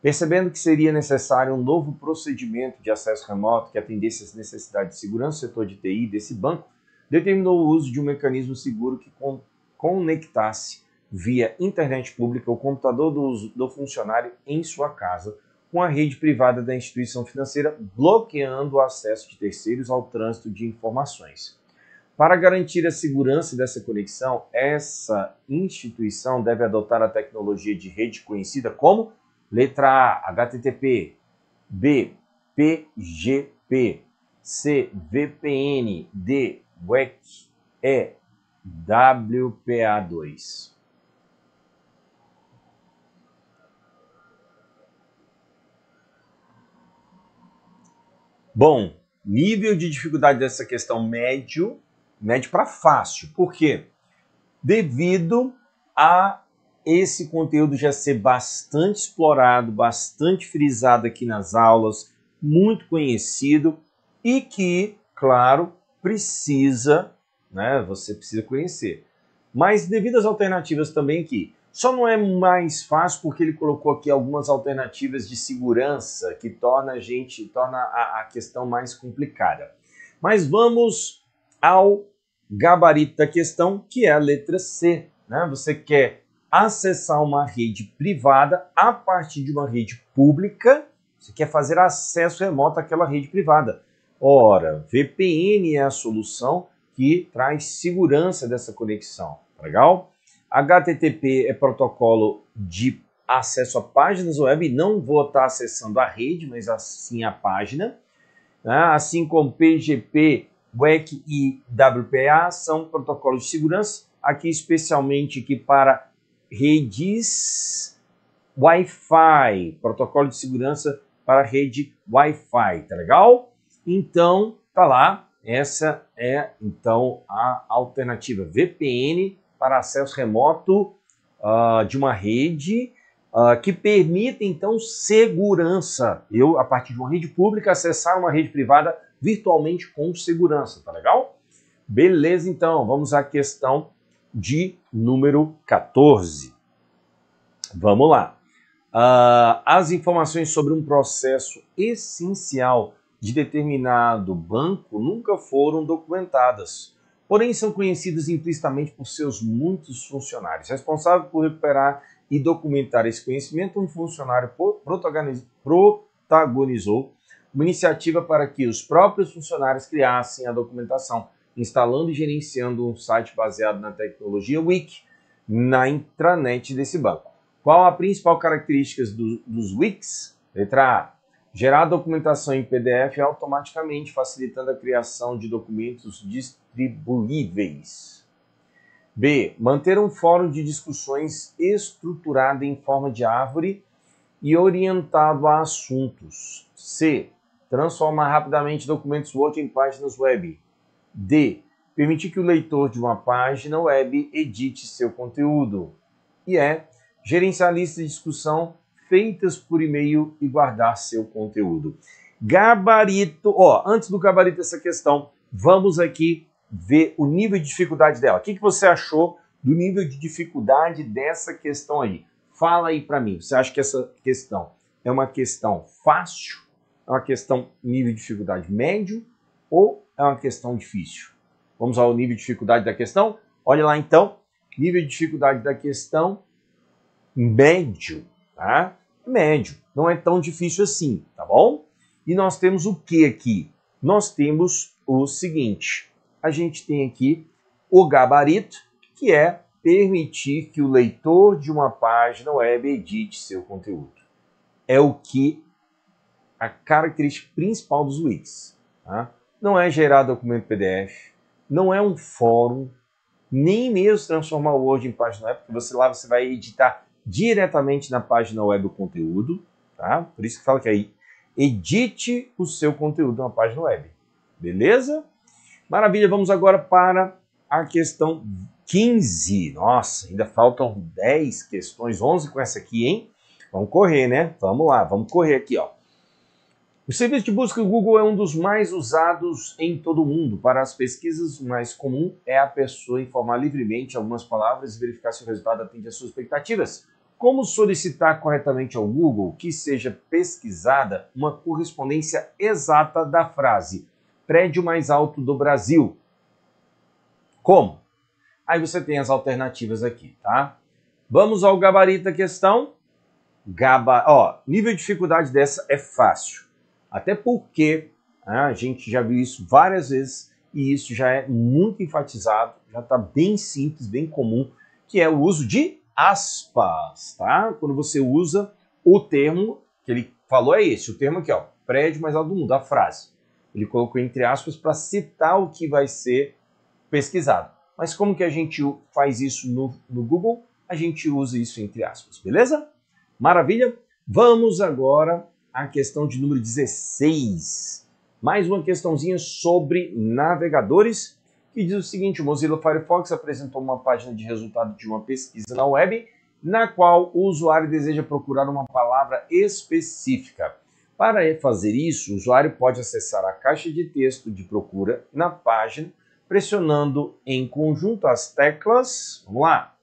Percebendo que seria necessário um novo procedimento de acesso remoto que atendesse às necessidades de segurança do setor de TI desse banco, determinou o uso de um mecanismo seguro que con conectasse via internet pública o computador do, do funcionário em sua casa com a rede privada da instituição financeira, bloqueando o acesso de terceiros ao trânsito de informações. Para garantir a segurança dessa conexão, essa instituição deve adotar a tecnologia de rede conhecida como letra A, HTTP, B, PGP, C, VPN, D, WEC, E, WPA2. Bom, nível de dificuldade dessa questão médio médio para fácil. Por quê? Devido a esse conteúdo já ser bastante explorado, bastante frisado aqui nas aulas, muito conhecido e que, claro, precisa, né, você precisa conhecer. Mas devido às alternativas também aqui, só não é mais fácil porque ele colocou aqui algumas alternativas de segurança que torna a gente torna a, a questão mais complicada. Mas vamos ao gabarito da questão, que é a letra C. Né? Você quer acessar uma rede privada a partir de uma rede pública, você quer fazer acesso remoto àquela rede privada. Ora, VPN é a solução que traz segurança dessa conexão. Tá legal? HTTP é protocolo de acesso a páginas web, não vou estar tá acessando a rede, mas assim a página. Né? Assim como PGP WEC e WPA são protocolos de segurança, aqui especialmente aqui para redes Wi-Fi, protocolo de segurança para rede Wi-Fi, tá legal? Então, tá lá, essa é então a alternativa VPN para acesso remoto uh, de uma rede uh, que permita então segurança. Eu, a partir de uma rede pública, acessar uma rede privada virtualmente com segurança, tá legal? Beleza, então, vamos à questão de número 14. Vamos lá. Uh, as informações sobre um processo essencial de determinado banco nunca foram documentadas, porém são conhecidas implicitamente por seus muitos funcionários. Responsável por recuperar e documentar esse conhecimento, um funcionário protagonizou uma iniciativa para que os próprios funcionários criassem a documentação, instalando e gerenciando um site baseado na tecnologia Wiki na intranet desse banco. Qual a principal característica do, dos Wikis? Letra A. Gerar documentação em PDF automaticamente, facilitando a criação de documentos distribuíveis. B. Manter um fórum de discussões estruturado em forma de árvore e orientado a assuntos. C. Transformar rapidamente documentos Word em páginas web. D. Permitir que o leitor de uma página web edite seu conteúdo. E E. Gerenciar listas de discussão feitas por e-mail e guardar seu conteúdo. Gabarito. Ó, antes do gabarito dessa questão, vamos aqui ver o nível de dificuldade dela. O que, que você achou do nível de dificuldade dessa questão aí? Fala aí para mim. Você acha que essa questão é uma questão fácil? É uma questão nível de dificuldade médio ou é uma questão difícil? Vamos ao nível de dificuldade da questão? Olha lá então, nível de dificuldade da questão médio, tá? Médio, não é tão difícil assim, tá bom? E nós temos o que aqui? Nós temos o seguinte, a gente tem aqui o gabarito, que é permitir que o leitor de uma página web edite seu conteúdo. É o que a característica principal dos wikis. Tá? Não é gerar documento PDF, não é um fórum, nem mesmo transformar o Word em página web, porque você lá você vai editar diretamente na página web o conteúdo, tá? Por isso que fala que aí edite o seu conteúdo na página web. Beleza? Maravilha, vamos agora para a questão 15. Nossa, ainda faltam 10 questões, 11 com essa aqui, hein? Vamos correr, né? Vamos lá, vamos correr aqui, ó. O serviço de busca Google é um dos mais usados em todo o mundo. Para as pesquisas, o mais comum é a pessoa informar livremente algumas palavras e verificar se o resultado atende às suas expectativas. Como solicitar corretamente ao Google que seja pesquisada uma correspondência exata da frase prédio mais alto do Brasil? Como? Aí você tem as alternativas aqui, tá? Vamos ao gabarito da questão. Gaba... Ó, nível de dificuldade dessa é fácil. Até porque né, a gente já viu isso várias vezes e isso já é muito enfatizado, já está bem simples, bem comum, que é o uso de aspas, tá? Quando você usa o termo que ele falou é esse, o termo aqui, ó, prédio mais alto do mundo, a frase. Ele colocou entre aspas para citar o que vai ser pesquisado. Mas como que a gente faz isso no, no Google? A gente usa isso entre aspas, beleza? Maravilha? Vamos agora a questão de número 16. Mais uma questãozinha sobre navegadores, que diz o seguinte: o Mozilla Firefox apresentou uma página de resultado de uma pesquisa na web, na qual o usuário deseja procurar uma palavra específica. Para fazer isso, o usuário pode acessar a caixa de texto de procura na página, pressionando em conjunto as teclas, vamos lá,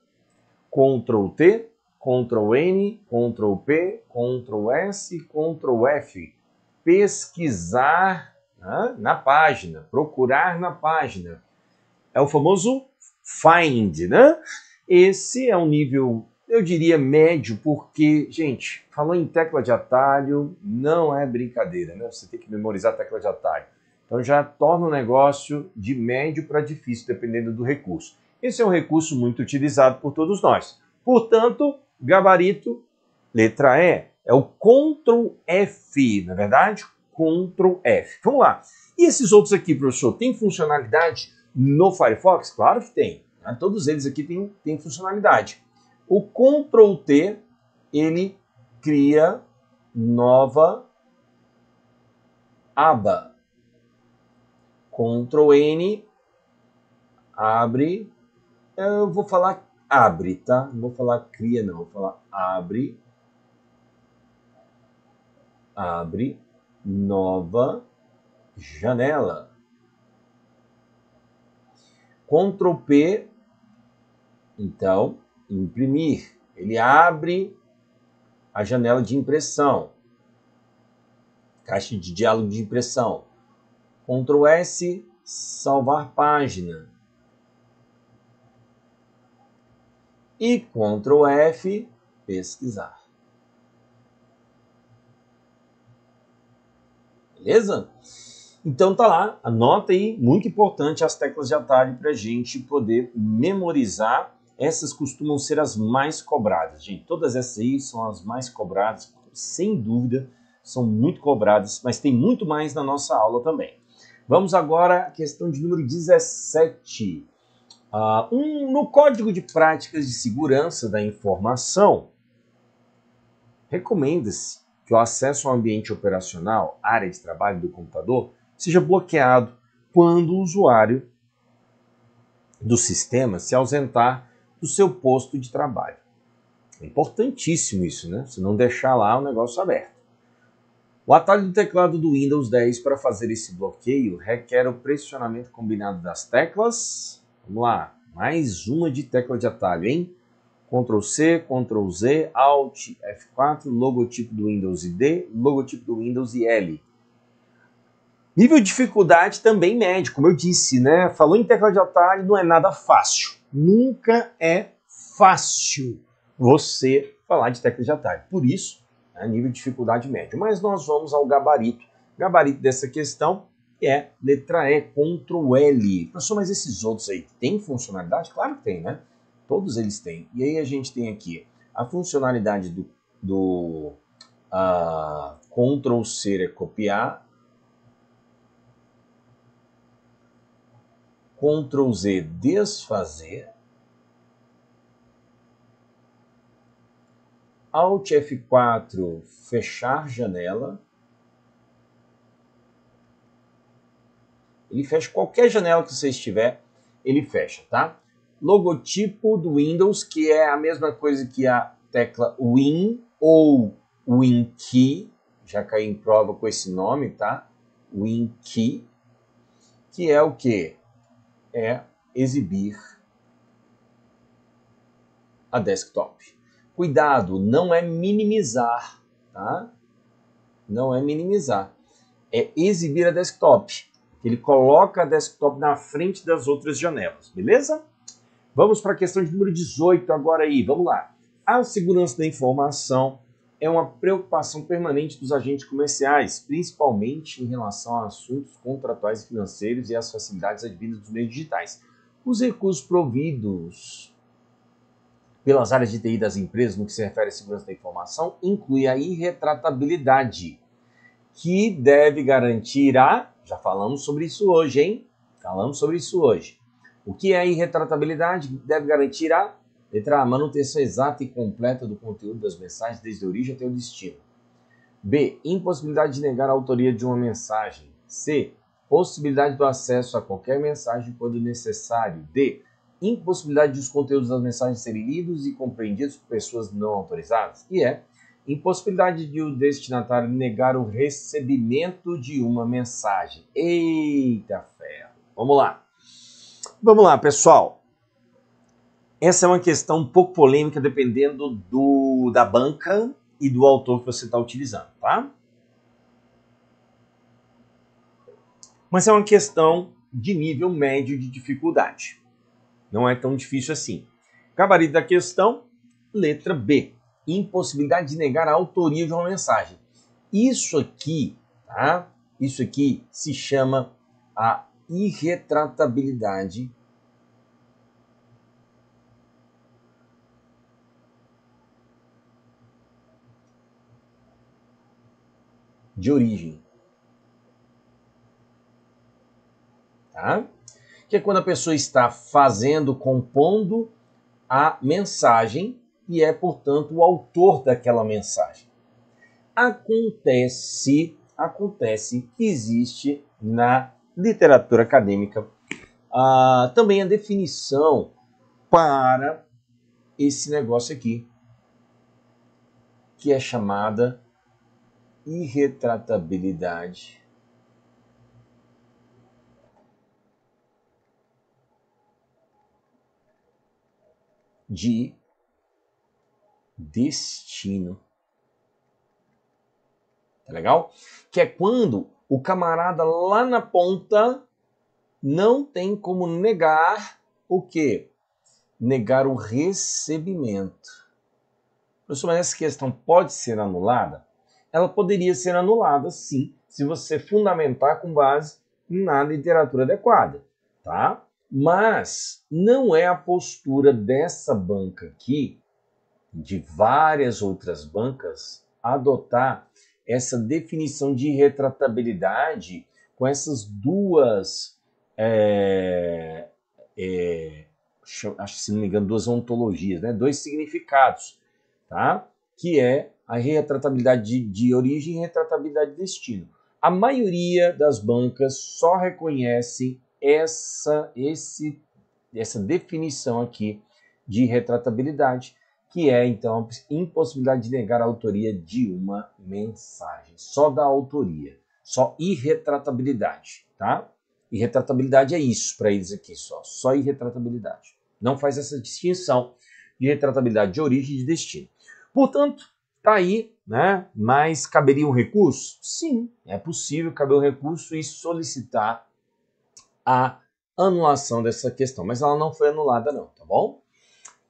Ctrl T, Ctrl N, Ctrl P, Ctrl S, Ctrl F. Pesquisar né, na página, procurar na página. É o famoso find, né? Esse é um nível, eu diria, médio, porque, gente, falando em tecla de atalho, não é brincadeira, né? Você tem que memorizar a tecla de atalho. Então já torna o negócio de médio para difícil, dependendo do recurso. Esse é um recurso muito utilizado por todos nós. Portanto, Gabarito, letra E. É o Ctrl F, na é verdade? Ctrl F. Vamos lá. E esses outros aqui, professor, tem funcionalidade no Firefox? Claro que tem. Né? Todos eles aqui têm, têm funcionalidade. O Ctrl T, ele cria nova aba. Ctrl N, abre. Eu vou falar abre, tá? Não vou falar cria, não. Vou falar abre. Abre nova janela. Ctrl P, então, imprimir. Ele abre a janela de impressão. Caixa de diálogo de impressão. Ctrl S, salvar página. e Ctrl F, pesquisar. Beleza? Então tá lá, anota aí, muito importante as teclas de atalho para a gente poder memorizar. Essas costumam ser as mais cobradas, gente. Todas essas aí são as mais cobradas, sem dúvida, são muito cobradas, mas tem muito mais na nossa aula também. Vamos agora à questão de número 17. Uh, um, no Código de Práticas de Segurança da Informação, recomenda-se que o acesso ao ambiente operacional, área de trabalho do computador, seja bloqueado quando o usuário do sistema se ausentar do seu posto de trabalho. É importantíssimo isso, né? Se não deixar lá o negócio aberto. O atalho do teclado do Windows 10 para fazer esse bloqueio requer o pressionamento combinado das teclas Vamos lá, mais uma de tecla de atalho, hein? Ctrl C, Ctrl Z, Alt, F4, logotipo do Windows e D, logotipo do Windows e L. Nível de dificuldade também médio, como eu disse, né? Falou em tecla de atalho, não é nada fácil. Nunca é fácil você falar de tecla de atalho. Por isso, é nível de dificuldade médio. Mas nós vamos ao gabarito. Gabarito dessa questão que é letra E, Ctrl L. Professor, mas esses outros aí têm funcionalidade? Claro que tem, né? Todos eles têm. E aí a gente tem aqui a funcionalidade do, do uh, Ctrl C é copiar, Ctrl Z desfazer, Alt F4 fechar janela, Ele fecha qualquer janela que você estiver, ele fecha, tá? Logotipo do Windows, que é a mesma coisa que a tecla Win ou WinKey, já caiu em prova com esse nome, tá? WinKey, que é o que? É exibir a desktop. Cuidado, não é minimizar, tá? Não é minimizar, é exibir a desktop. Ele coloca a desktop na frente das outras janelas, beleza? Vamos para a questão de número 18 agora aí, vamos lá. A segurança da informação é uma preocupação permanente dos agentes comerciais, principalmente em relação a assuntos contratuais e financeiros e as facilidades advindas dos meios digitais. Os recursos providos pelas áreas de TI das empresas no que se refere à segurança da informação inclui a irretratabilidade, que deve garantir a. Já falamos sobre isso hoje, hein? Falamos sobre isso hoje. O que é irretratabilidade? Deve garantir a. Letra A, manutenção exata e completa do conteúdo das mensagens desde a origem até o destino. B. Impossibilidade de negar a autoria de uma mensagem. C. Possibilidade do acesso a qualquer mensagem quando necessário. D. Impossibilidade dos conteúdos das mensagens serem lidos e compreendidos por pessoas não autorizadas. E E é Impossibilidade de o destinatário negar o recebimento de uma mensagem. Eita ferro! Vamos lá. Vamos lá, pessoal. Essa é uma questão um pouco polêmica dependendo do, da banca e do autor que você está utilizando, tá? Mas é uma questão de nível médio de dificuldade. Não é tão difícil assim. Gabarito da questão, letra B impossibilidade de negar a autoria de uma mensagem. Isso aqui, tá? Isso aqui se chama a irretratabilidade de origem. Tá? Que é quando a pessoa está fazendo, compondo a mensagem e é, portanto, o autor daquela mensagem. Acontece, acontece que existe na literatura acadêmica ah, também a definição para esse negócio aqui, que é chamada irretratabilidade. De destino. Tá legal? Que é quando o camarada lá na ponta não tem como negar o quê? Negar o recebimento. Professor, mas essa questão pode ser anulada? Ela poderia ser anulada, sim, se você fundamentar com base na literatura adequada, tá? Mas não é a postura dessa banca aqui de várias outras bancas adotar essa definição de retratabilidade com essas duas, é, é, acho se não me engano, duas ontologias, né? dois significados, tá? que é a retratabilidade de, de origem e retratabilidade de destino. A maioria das bancas só reconhece essa, esse, essa definição aqui de retratabilidade que é então a impossibilidade de negar a autoria de uma mensagem, só da autoria, só irretratabilidade, tá? Irretratabilidade é isso para eles aqui só, só irretratabilidade. Não faz essa distinção de retratabilidade de origem e de destino. Portanto, tá aí, né? Mas caberia um recurso? Sim, é possível caber um recurso e solicitar a anulação dessa questão, mas ela não foi anulada não, tá bom?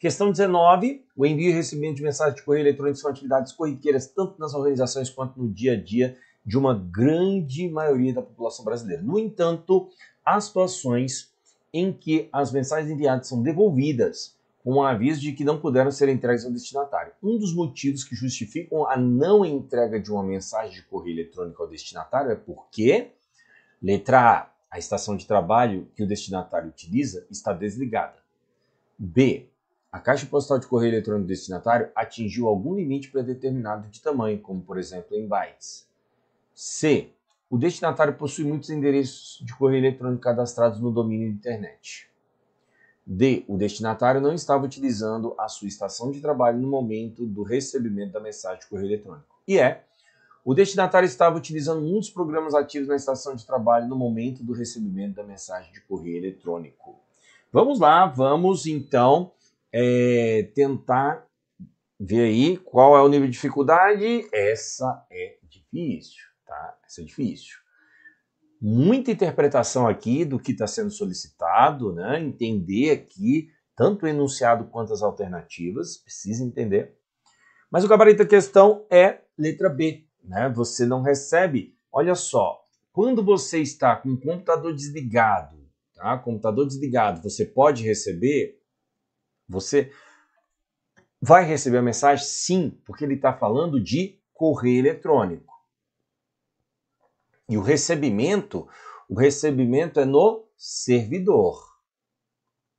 Questão 19. O envio e recebimento de mensagens de correio eletrônico são atividades corriqueiras tanto nas organizações quanto no dia a dia de uma grande maioria da população brasileira. No entanto, há situações em que as mensagens enviadas são devolvidas com o aviso de que não puderam ser entregues ao destinatário. Um dos motivos que justificam a não entrega de uma mensagem de correio eletrônico ao destinatário é porque, letra A, a estação de trabalho que o destinatário utiliza está desligada. B, a caixa postal de correio eletrônico destinatário atingiu algum limite predeterminado de tamanho, como por exemplo em bytes. C. O destinatário possui muitos endereços de correio eletrônico cadastrados no domínio de internet. D. O destinatário não estava utilizando a sua estação de trabalho no momento do recebimento da mensagem de correio eletrônico. E E. É, o destinatário estava utilizando muitos programas ativos na estação de trabalho no momento do recebimento da mensagem de correio eletrônico. Vamos lá, vamos então é, tentar ver aí qual é o nível de dificuldade. Essa é difícil, tá? Essa é difícil. Muita interpretação aqui do que está sendo solicitado, né? Entender aqui tanto o enunciado quanto as alternativas, precisa entender. Mas o gabarito da questão é letra B, né? Você não recebe. Olha só, quando você está com o computador desligado, tá? Computador desligado, você pode receber você vai receber a mensagem? Sim, porque ele está falando de correio eletrônico. E o recebimento, o recebimento é no servidor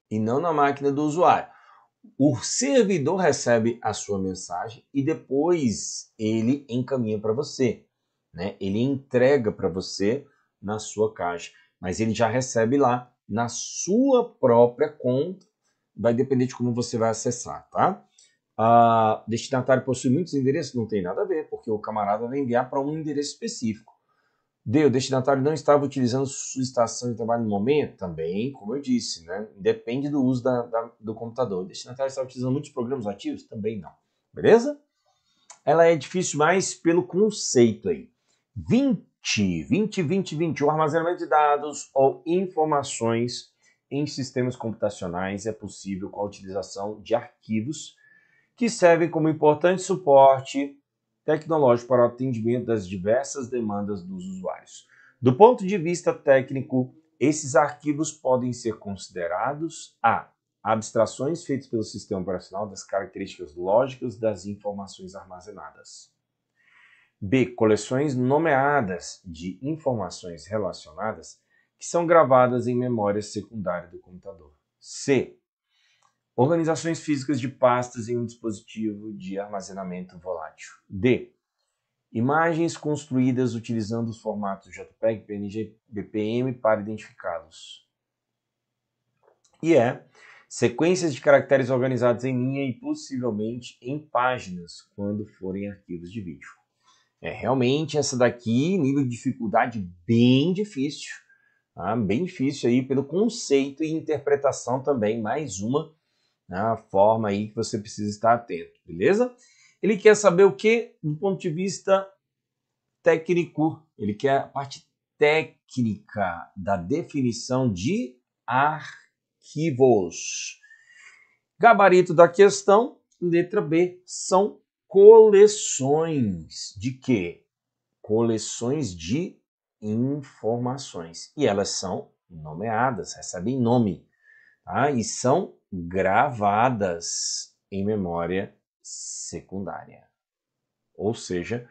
e não na máquina do usuário. O servidor recebe a sua mensagem e depois ele encaminha para você, né? Ele entrega para você na sua caixa, mas ele já recebe lá na sua própria conta vai depender de como você vai acessar, tá? Ah, destinatário possui muitos endereços? Não tem nada a ver, porque o camarada vai enviar para um endereço específico. D, o destinatário não estava utilizando sua estação de trabalho no momento? Também, como eu disse, né? Depende do uso da, da, do computador. O destinatário estava utilizando muitos programas ativos? Também não. Beleza? Ela é difícil mais pelo conceito aí. 20, 20, 20, 20. O armazenamento de dados ou informações em sistemas computacionais é possível com a utilização de arquivos que servem como importante suporte tecnológico para o atendimento das diversas demandas dos usuários. Do ponto de vista técnico, esses arquivos podem ser considerados a abstrações feitas pelo sistema operacional das características lógicas das informações armazenadas. B. Coleções nomeadas de informações relacionadas que são gravadas em memória secundária do computador. C. Organizações físicas de pastas em um dispositivo de armazenamento volátil. D. Imagens construídas utilizando os formatos JPEG, PNG, BPM para identificá-los. E é sequências de caracteres organizados em linha e possivelmente em páginas, quando forem arquivos de vídeo. É realmente essa daqui, nível de dificuldade bem difícil. Ah, bem difícil aí pelo conceito e interpretação também, mais uma né, forma aí que você precisa estar atento, beleza? Ele quer saber o que do ponto de vista técnico, ele quer a parte técnica da definição de arquivos. Gabarito da questão, letra B, são coleções de quê? Coleções de informações. E elas são nomeadas, recebem nome, tá? e são gravadas em memória secundária, ou seja,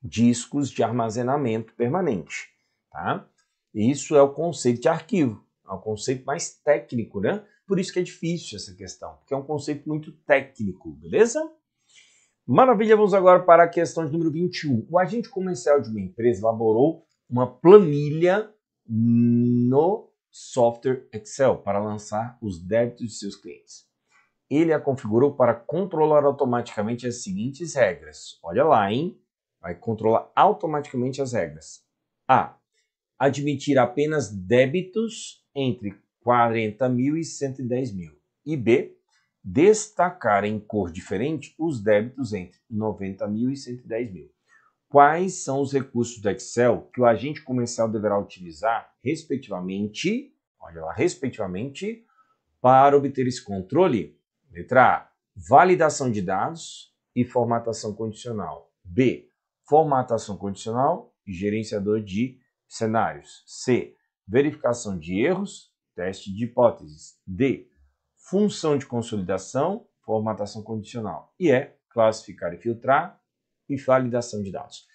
discos de armazenamento permanente. Tá? Isso é o conceito de arquivo, é o conceito mais técnico, né? Por isso que é difícil essa questão, porque é um conceito muito técnico, beleza? Maravilha, vamos agora para a questão de número 21. O agente comercial de uma empresa elaborou uma planilha no software Excel para lançar os débitos de seus clientes. Ele a configurou para controlar automaticamente as seguintes regras. Olha lá, hein? Vai controlar automaticamente as regras. A. Admitir apenas débitos entre 40 mil e 110 mil. E B. Destacar em cor diferente os débitos entre 90 mil e 110 mil quais são os recursos do Excel que o agente comercial deverá utilizar, respectivamente, olha lá, respectivamente, para obter esse controle? Letra A, validação de dados e formatação condicional. B, formatação condicional e gerenciador de cenários. C, verificação de erros, teste de hipóteses. D, função de consolidação, formatação condicional. E E, é classificar e filtrar, e validação de dados.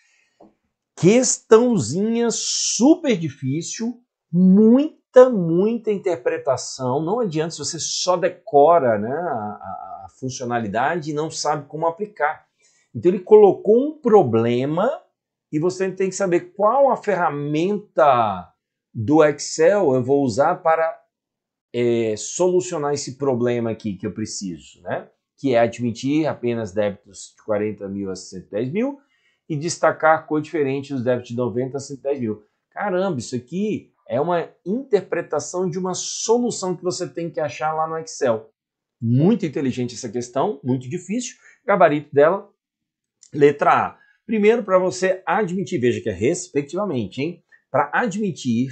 Questãozinha super difícil, muita, muita interpretação. Não adianta se você só decora né, a, a funcionalidade e não sabe como aplicar. Então ele colocou um problema e você tem que saber qual a ferramenta do Excel eu vou usar para é, solucionar esse problema aqui que eu preciso, né? que é admitir apenas débitos de 40 mil a 110 mil e destacar diferente dos débitos de 90 a 110 mil. Caramba, isso aqui é uma interpretação de uma solução que você tem que achar lá no Excel. Muito inteligente essa questão, muito difícil. Gabarito dela, letra A. Primeiro, para você admitir, veja que é respectivamente, hein? Para admitir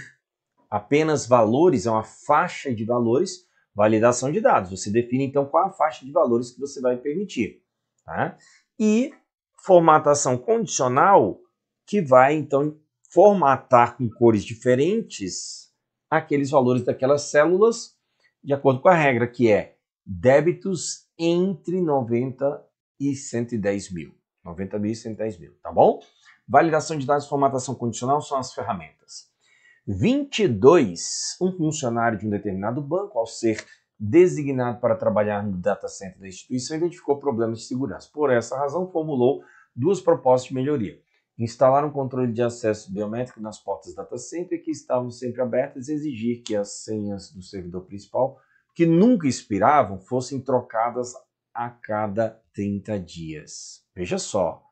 apenas valores, é uma faixa de valores, validação de dados. Você define então qual a faixa de valores que você vai permitir. Tá? E formatação condicional, que vai então formatar com cores diferentes aqueles valores daquelas células, de acordo com a regra que é débitos entre 90 e 110 mil. 90 mil e 110 mil, tá bom? Validação de dados e formatação condicional são as ferramentas. 22. Um funcionário de um determinado banco, ao ser designado para trabalhar no data center da instituição, identificou problemas de segurança. Por essa razão, formulou duas propostas de melhoria. Instalar um controle de acesso biométrico nas portas data center que estavam sempre abertas e exigir que as senhas do servidor principal, que nunca expiravam, fossem trocadas a cada 30 dias. Veja só.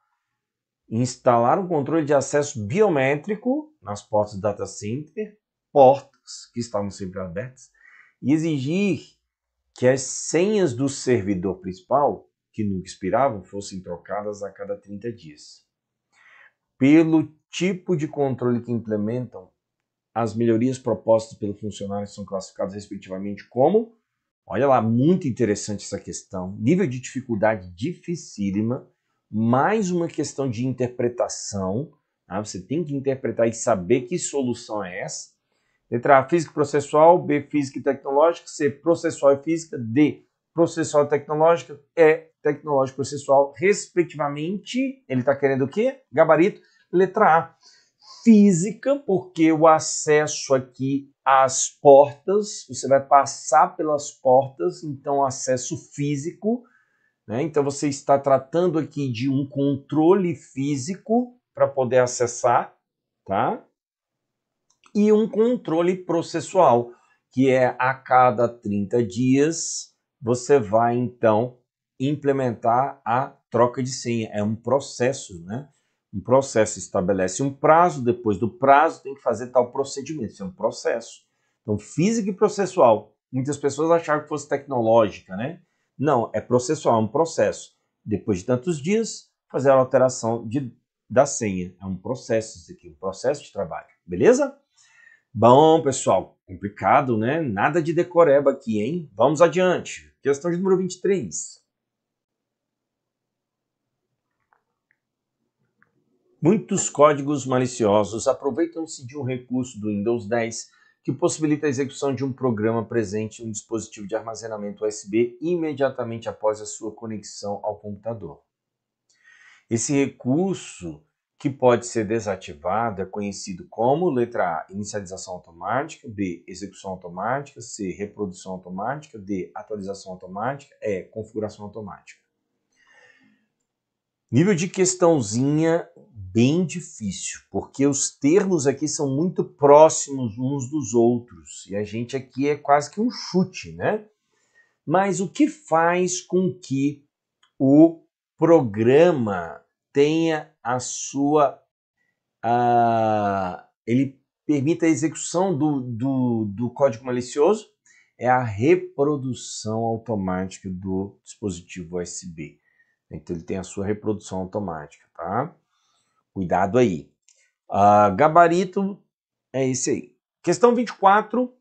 Instalar um controle de acesso biométrico nas portas do data center, portas que estavam sempre abertas, e exigir que as senhas do servidor principal, que nunca expiravam, fossem trocadas a cada 30 dias. Pelo tipo de controle que implementam, as melhorias propostas pelo funcionário são classificadas respectivamente como, olha lá, muito interessante essa questão, nível de dificuldade dificílima, mais uma questão de interpretação Tá? você tem que interpretar e saber que solução é essa. Letra A, física processual, B, física e tecnológica, C, processual e física, D, processual e tecnológica, E, tecnológico processual, respectivamente. Ele está querendo o quê? Gabarito. Letra A, física, porque o acesso aqui às portas, você vai passar pelas portas, então acesso físico. Né? Então você está tratando aqui de um controle físico para poder acessar, tá? E um controle processual, que é a cada 30 dias você vai então implementar a troca de senha. É um processo, né? Um processo estabelece um prazo, depois do prazo tem que fazer tal procedimento. Isso é um processo. Então, física e processual. Muitas pessoas acharam que fosse tecnológica, né? Não, é processual, é um processo. Depois de tantos dias, fazer a alteração de da senha. É um processo isso aqui, um processo de trabalho, beleza? Bom, pessoal, complicado, né? Nada de decoreba aqui, hein? Vamos adiante. Questão de número 23. Muitos códigos maliciosos aproveitam-se de um recurso do Windows 10 que possibilita a execução de um programa presente em um dispositivo de armazenamento USB imediatamente após a sua conexão ao computador. Esse recurso que pode ser desativado é conhecido como letra A, inicialização automática, B, execução automática, C, reprodução automática, D, atualização automática, E, configuração automática. Nível de questãozinha bem difícil, porque os termos aqui são muito próximos uns dos outros e a gente aqui é quase que um chute, né? Mas o que faz com que o programa tenha a sua. A, ele permite a execução do, do, do código malicioso, é a reprodução automática do dispositivo USB. Então ele tem a sua reprodução automática, tá? Cuidado aí. Uh, gabarito é esse aí. Questão 24,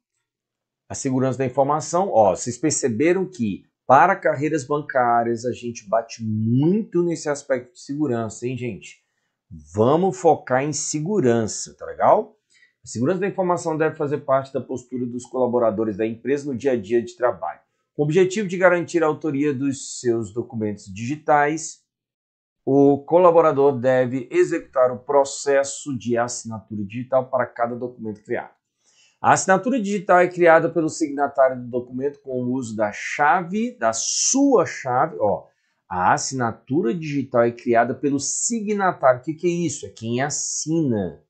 a segurança da informação. Ó, vocês perceberam que para carreiras bancárias, a gente bate muito nesse aspecto de segurança, hein, gente? Vamos focar em segurança, tá legal? A segurança da informação deve fazer parte da postura dos colaboradores da empresa no dia a dia de trabalho, com o objetivo de garantir a autoria dos seus documentos digitais. O colaborador deve executar o processo de assinatura digital para cada documento criado. A assinatura digital é criada pelo signatário do documento com o uso da chave, da sua chave. Ó, a assinatura digital é criada pelo signatário. O que, que é isso? É quem assina.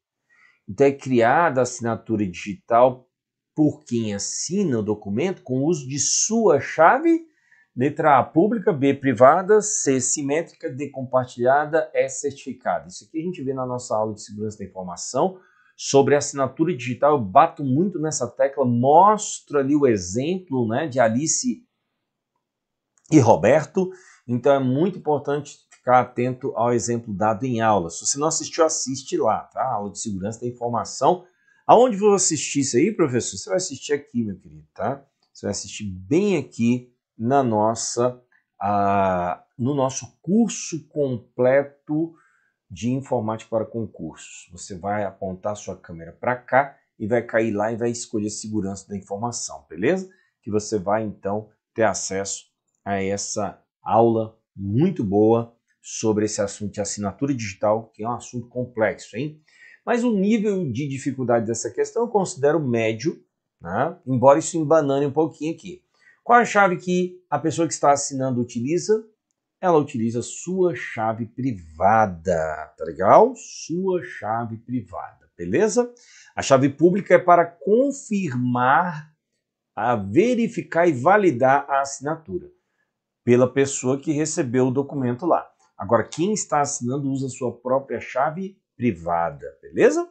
Então é criada a assinatura digital por quem assina o documento com o uso de sua chave. Letra A, pública, B, privada, C, simétrica, D, compartilhada, E, certificada. Isso aqui a gente vê na nossa aula de segurança da informação sobre assinatura digital, eu bato muito nessa tecla, mostro ali o exemplo né, de Alice e Roberto, então é muito importante ficar atento ao exemplo dado em aula. Se você não assistiu, assiste lá, tá? A aula de segurança da informação. Aonde você assistir isso aí, professor? Você vai assistir aqui, meu querido, tá? Você vai assistir bem aqui na nossa, ah, no nosso curso completo de informática para concursos. Você vai apontar sua câmera para cá e vai cair lá e vai escolher segurança da informação, beleza? Que você vai então ter acesso a essa aula muito boa sobre esse assunto de assinatura digital, que é um assunto complexo, hein? Mas o nível de dificuldade dessa questão eu considero médio, né? embora isso embanane um pouquinho aqui. Qual a chave que a pessoa que está assinando utiliza? ela utiliza sua chave privada, tá legal? Sua chave privada, beleza? A chave pública é para confirmar, a verificar e validar a assinatura pela pessoa que recebeu o documento lá. Agora, quem está assinando usa sua própria chave privada, beleza?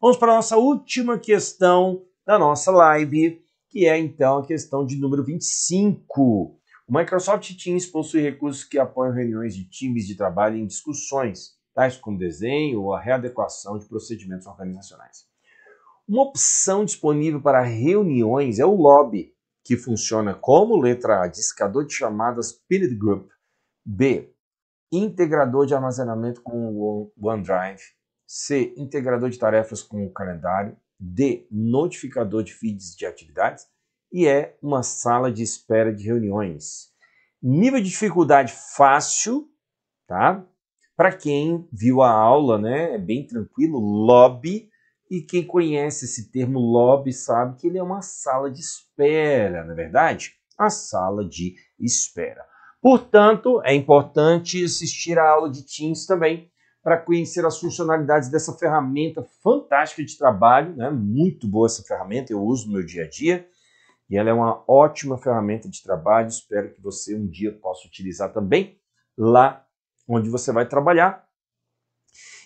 Vamos para a nossa última questão da nossa live, que é então a questão de número 25 o Microsoft Teams possui recursos que apoiam reuniões de times de trabalho em discussões, tais como desenho ou a readequação de procedimentos organizacionais. Uma opção disponível para reuniões é o Lobby, que funciona como letra A, discador de chamadas Pilot Group, B, integrador de armazenamento com o OneDrive, C, integrador de tarefas com o calendário, D, notificador de feeds de atividades e é uma sala de espera de reuniões. Nível de dificuldade fácil, tá? Para quem viu a aula, né, é bem tranquilo, lobby, e quem conhece esse termo lobby sabe que ele é uma sala de espera, na é verdade? A sala de espera. Portanto, é importante assistir a aula de Teams também para conhecer as funcionalidades dessa ferramenta fantástica de trabalho, né? Muito boa essa ferramenta, eu uso no meu dia a dia e ela é uma ótima ferramenta de trabalho, espero que você um dia possa utilizar também lá onde você vai trabalhar.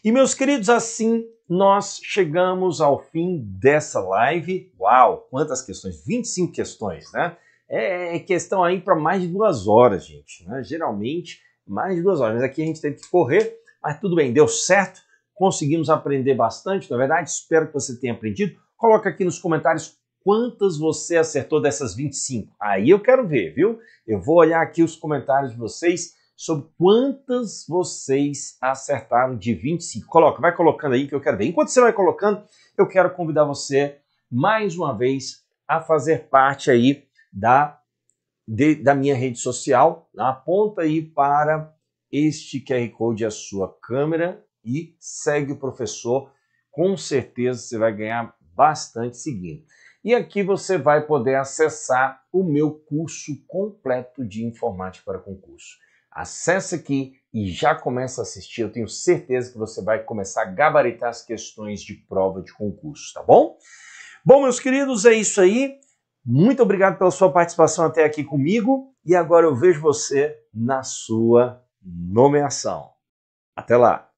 E meus queridos, assim nós chegamos ao fim dessa live. Uau, quantas questões! 25 questões, né? É, é questão aí para mais de duas horas, gente. Né? Geralmente, mais de duas horas. Mas aqui a gente teve que correr, mas tudo bem, deu certo. Conseguimos aprender bastante, na é verdade. Espero que você tenha aprendido. Coloca aqui nos comentários quantas você acertou dessas 25. Aí eu quero ver, viu? Eu vou olhar aqui os comentários de vocês sobre quantas vocês acertaram de 25. Coloca, vai colocando aí que eu quero ver. Enquanto você vai colocando, eu quero convidar você mais uma vez a fazer parte aí da, de, da minha rede social. Aponta aí para este QR Code a sua câmera e segue o professor. Com certeza você vai ganhar bastante seguindo. E aqui você vai poder acessar o meu curso completo de informática para concurso. Acesse aqui e já começa a assistir. Eu tenho certeza que você vai começar a gabaritar as questões de prova de concurso, tá bom? Bom, meus queridos, é isso aí. Muito obrigado pela sua participação até aqui comigo e agora eu vejo você na sua nomeação. Até lá!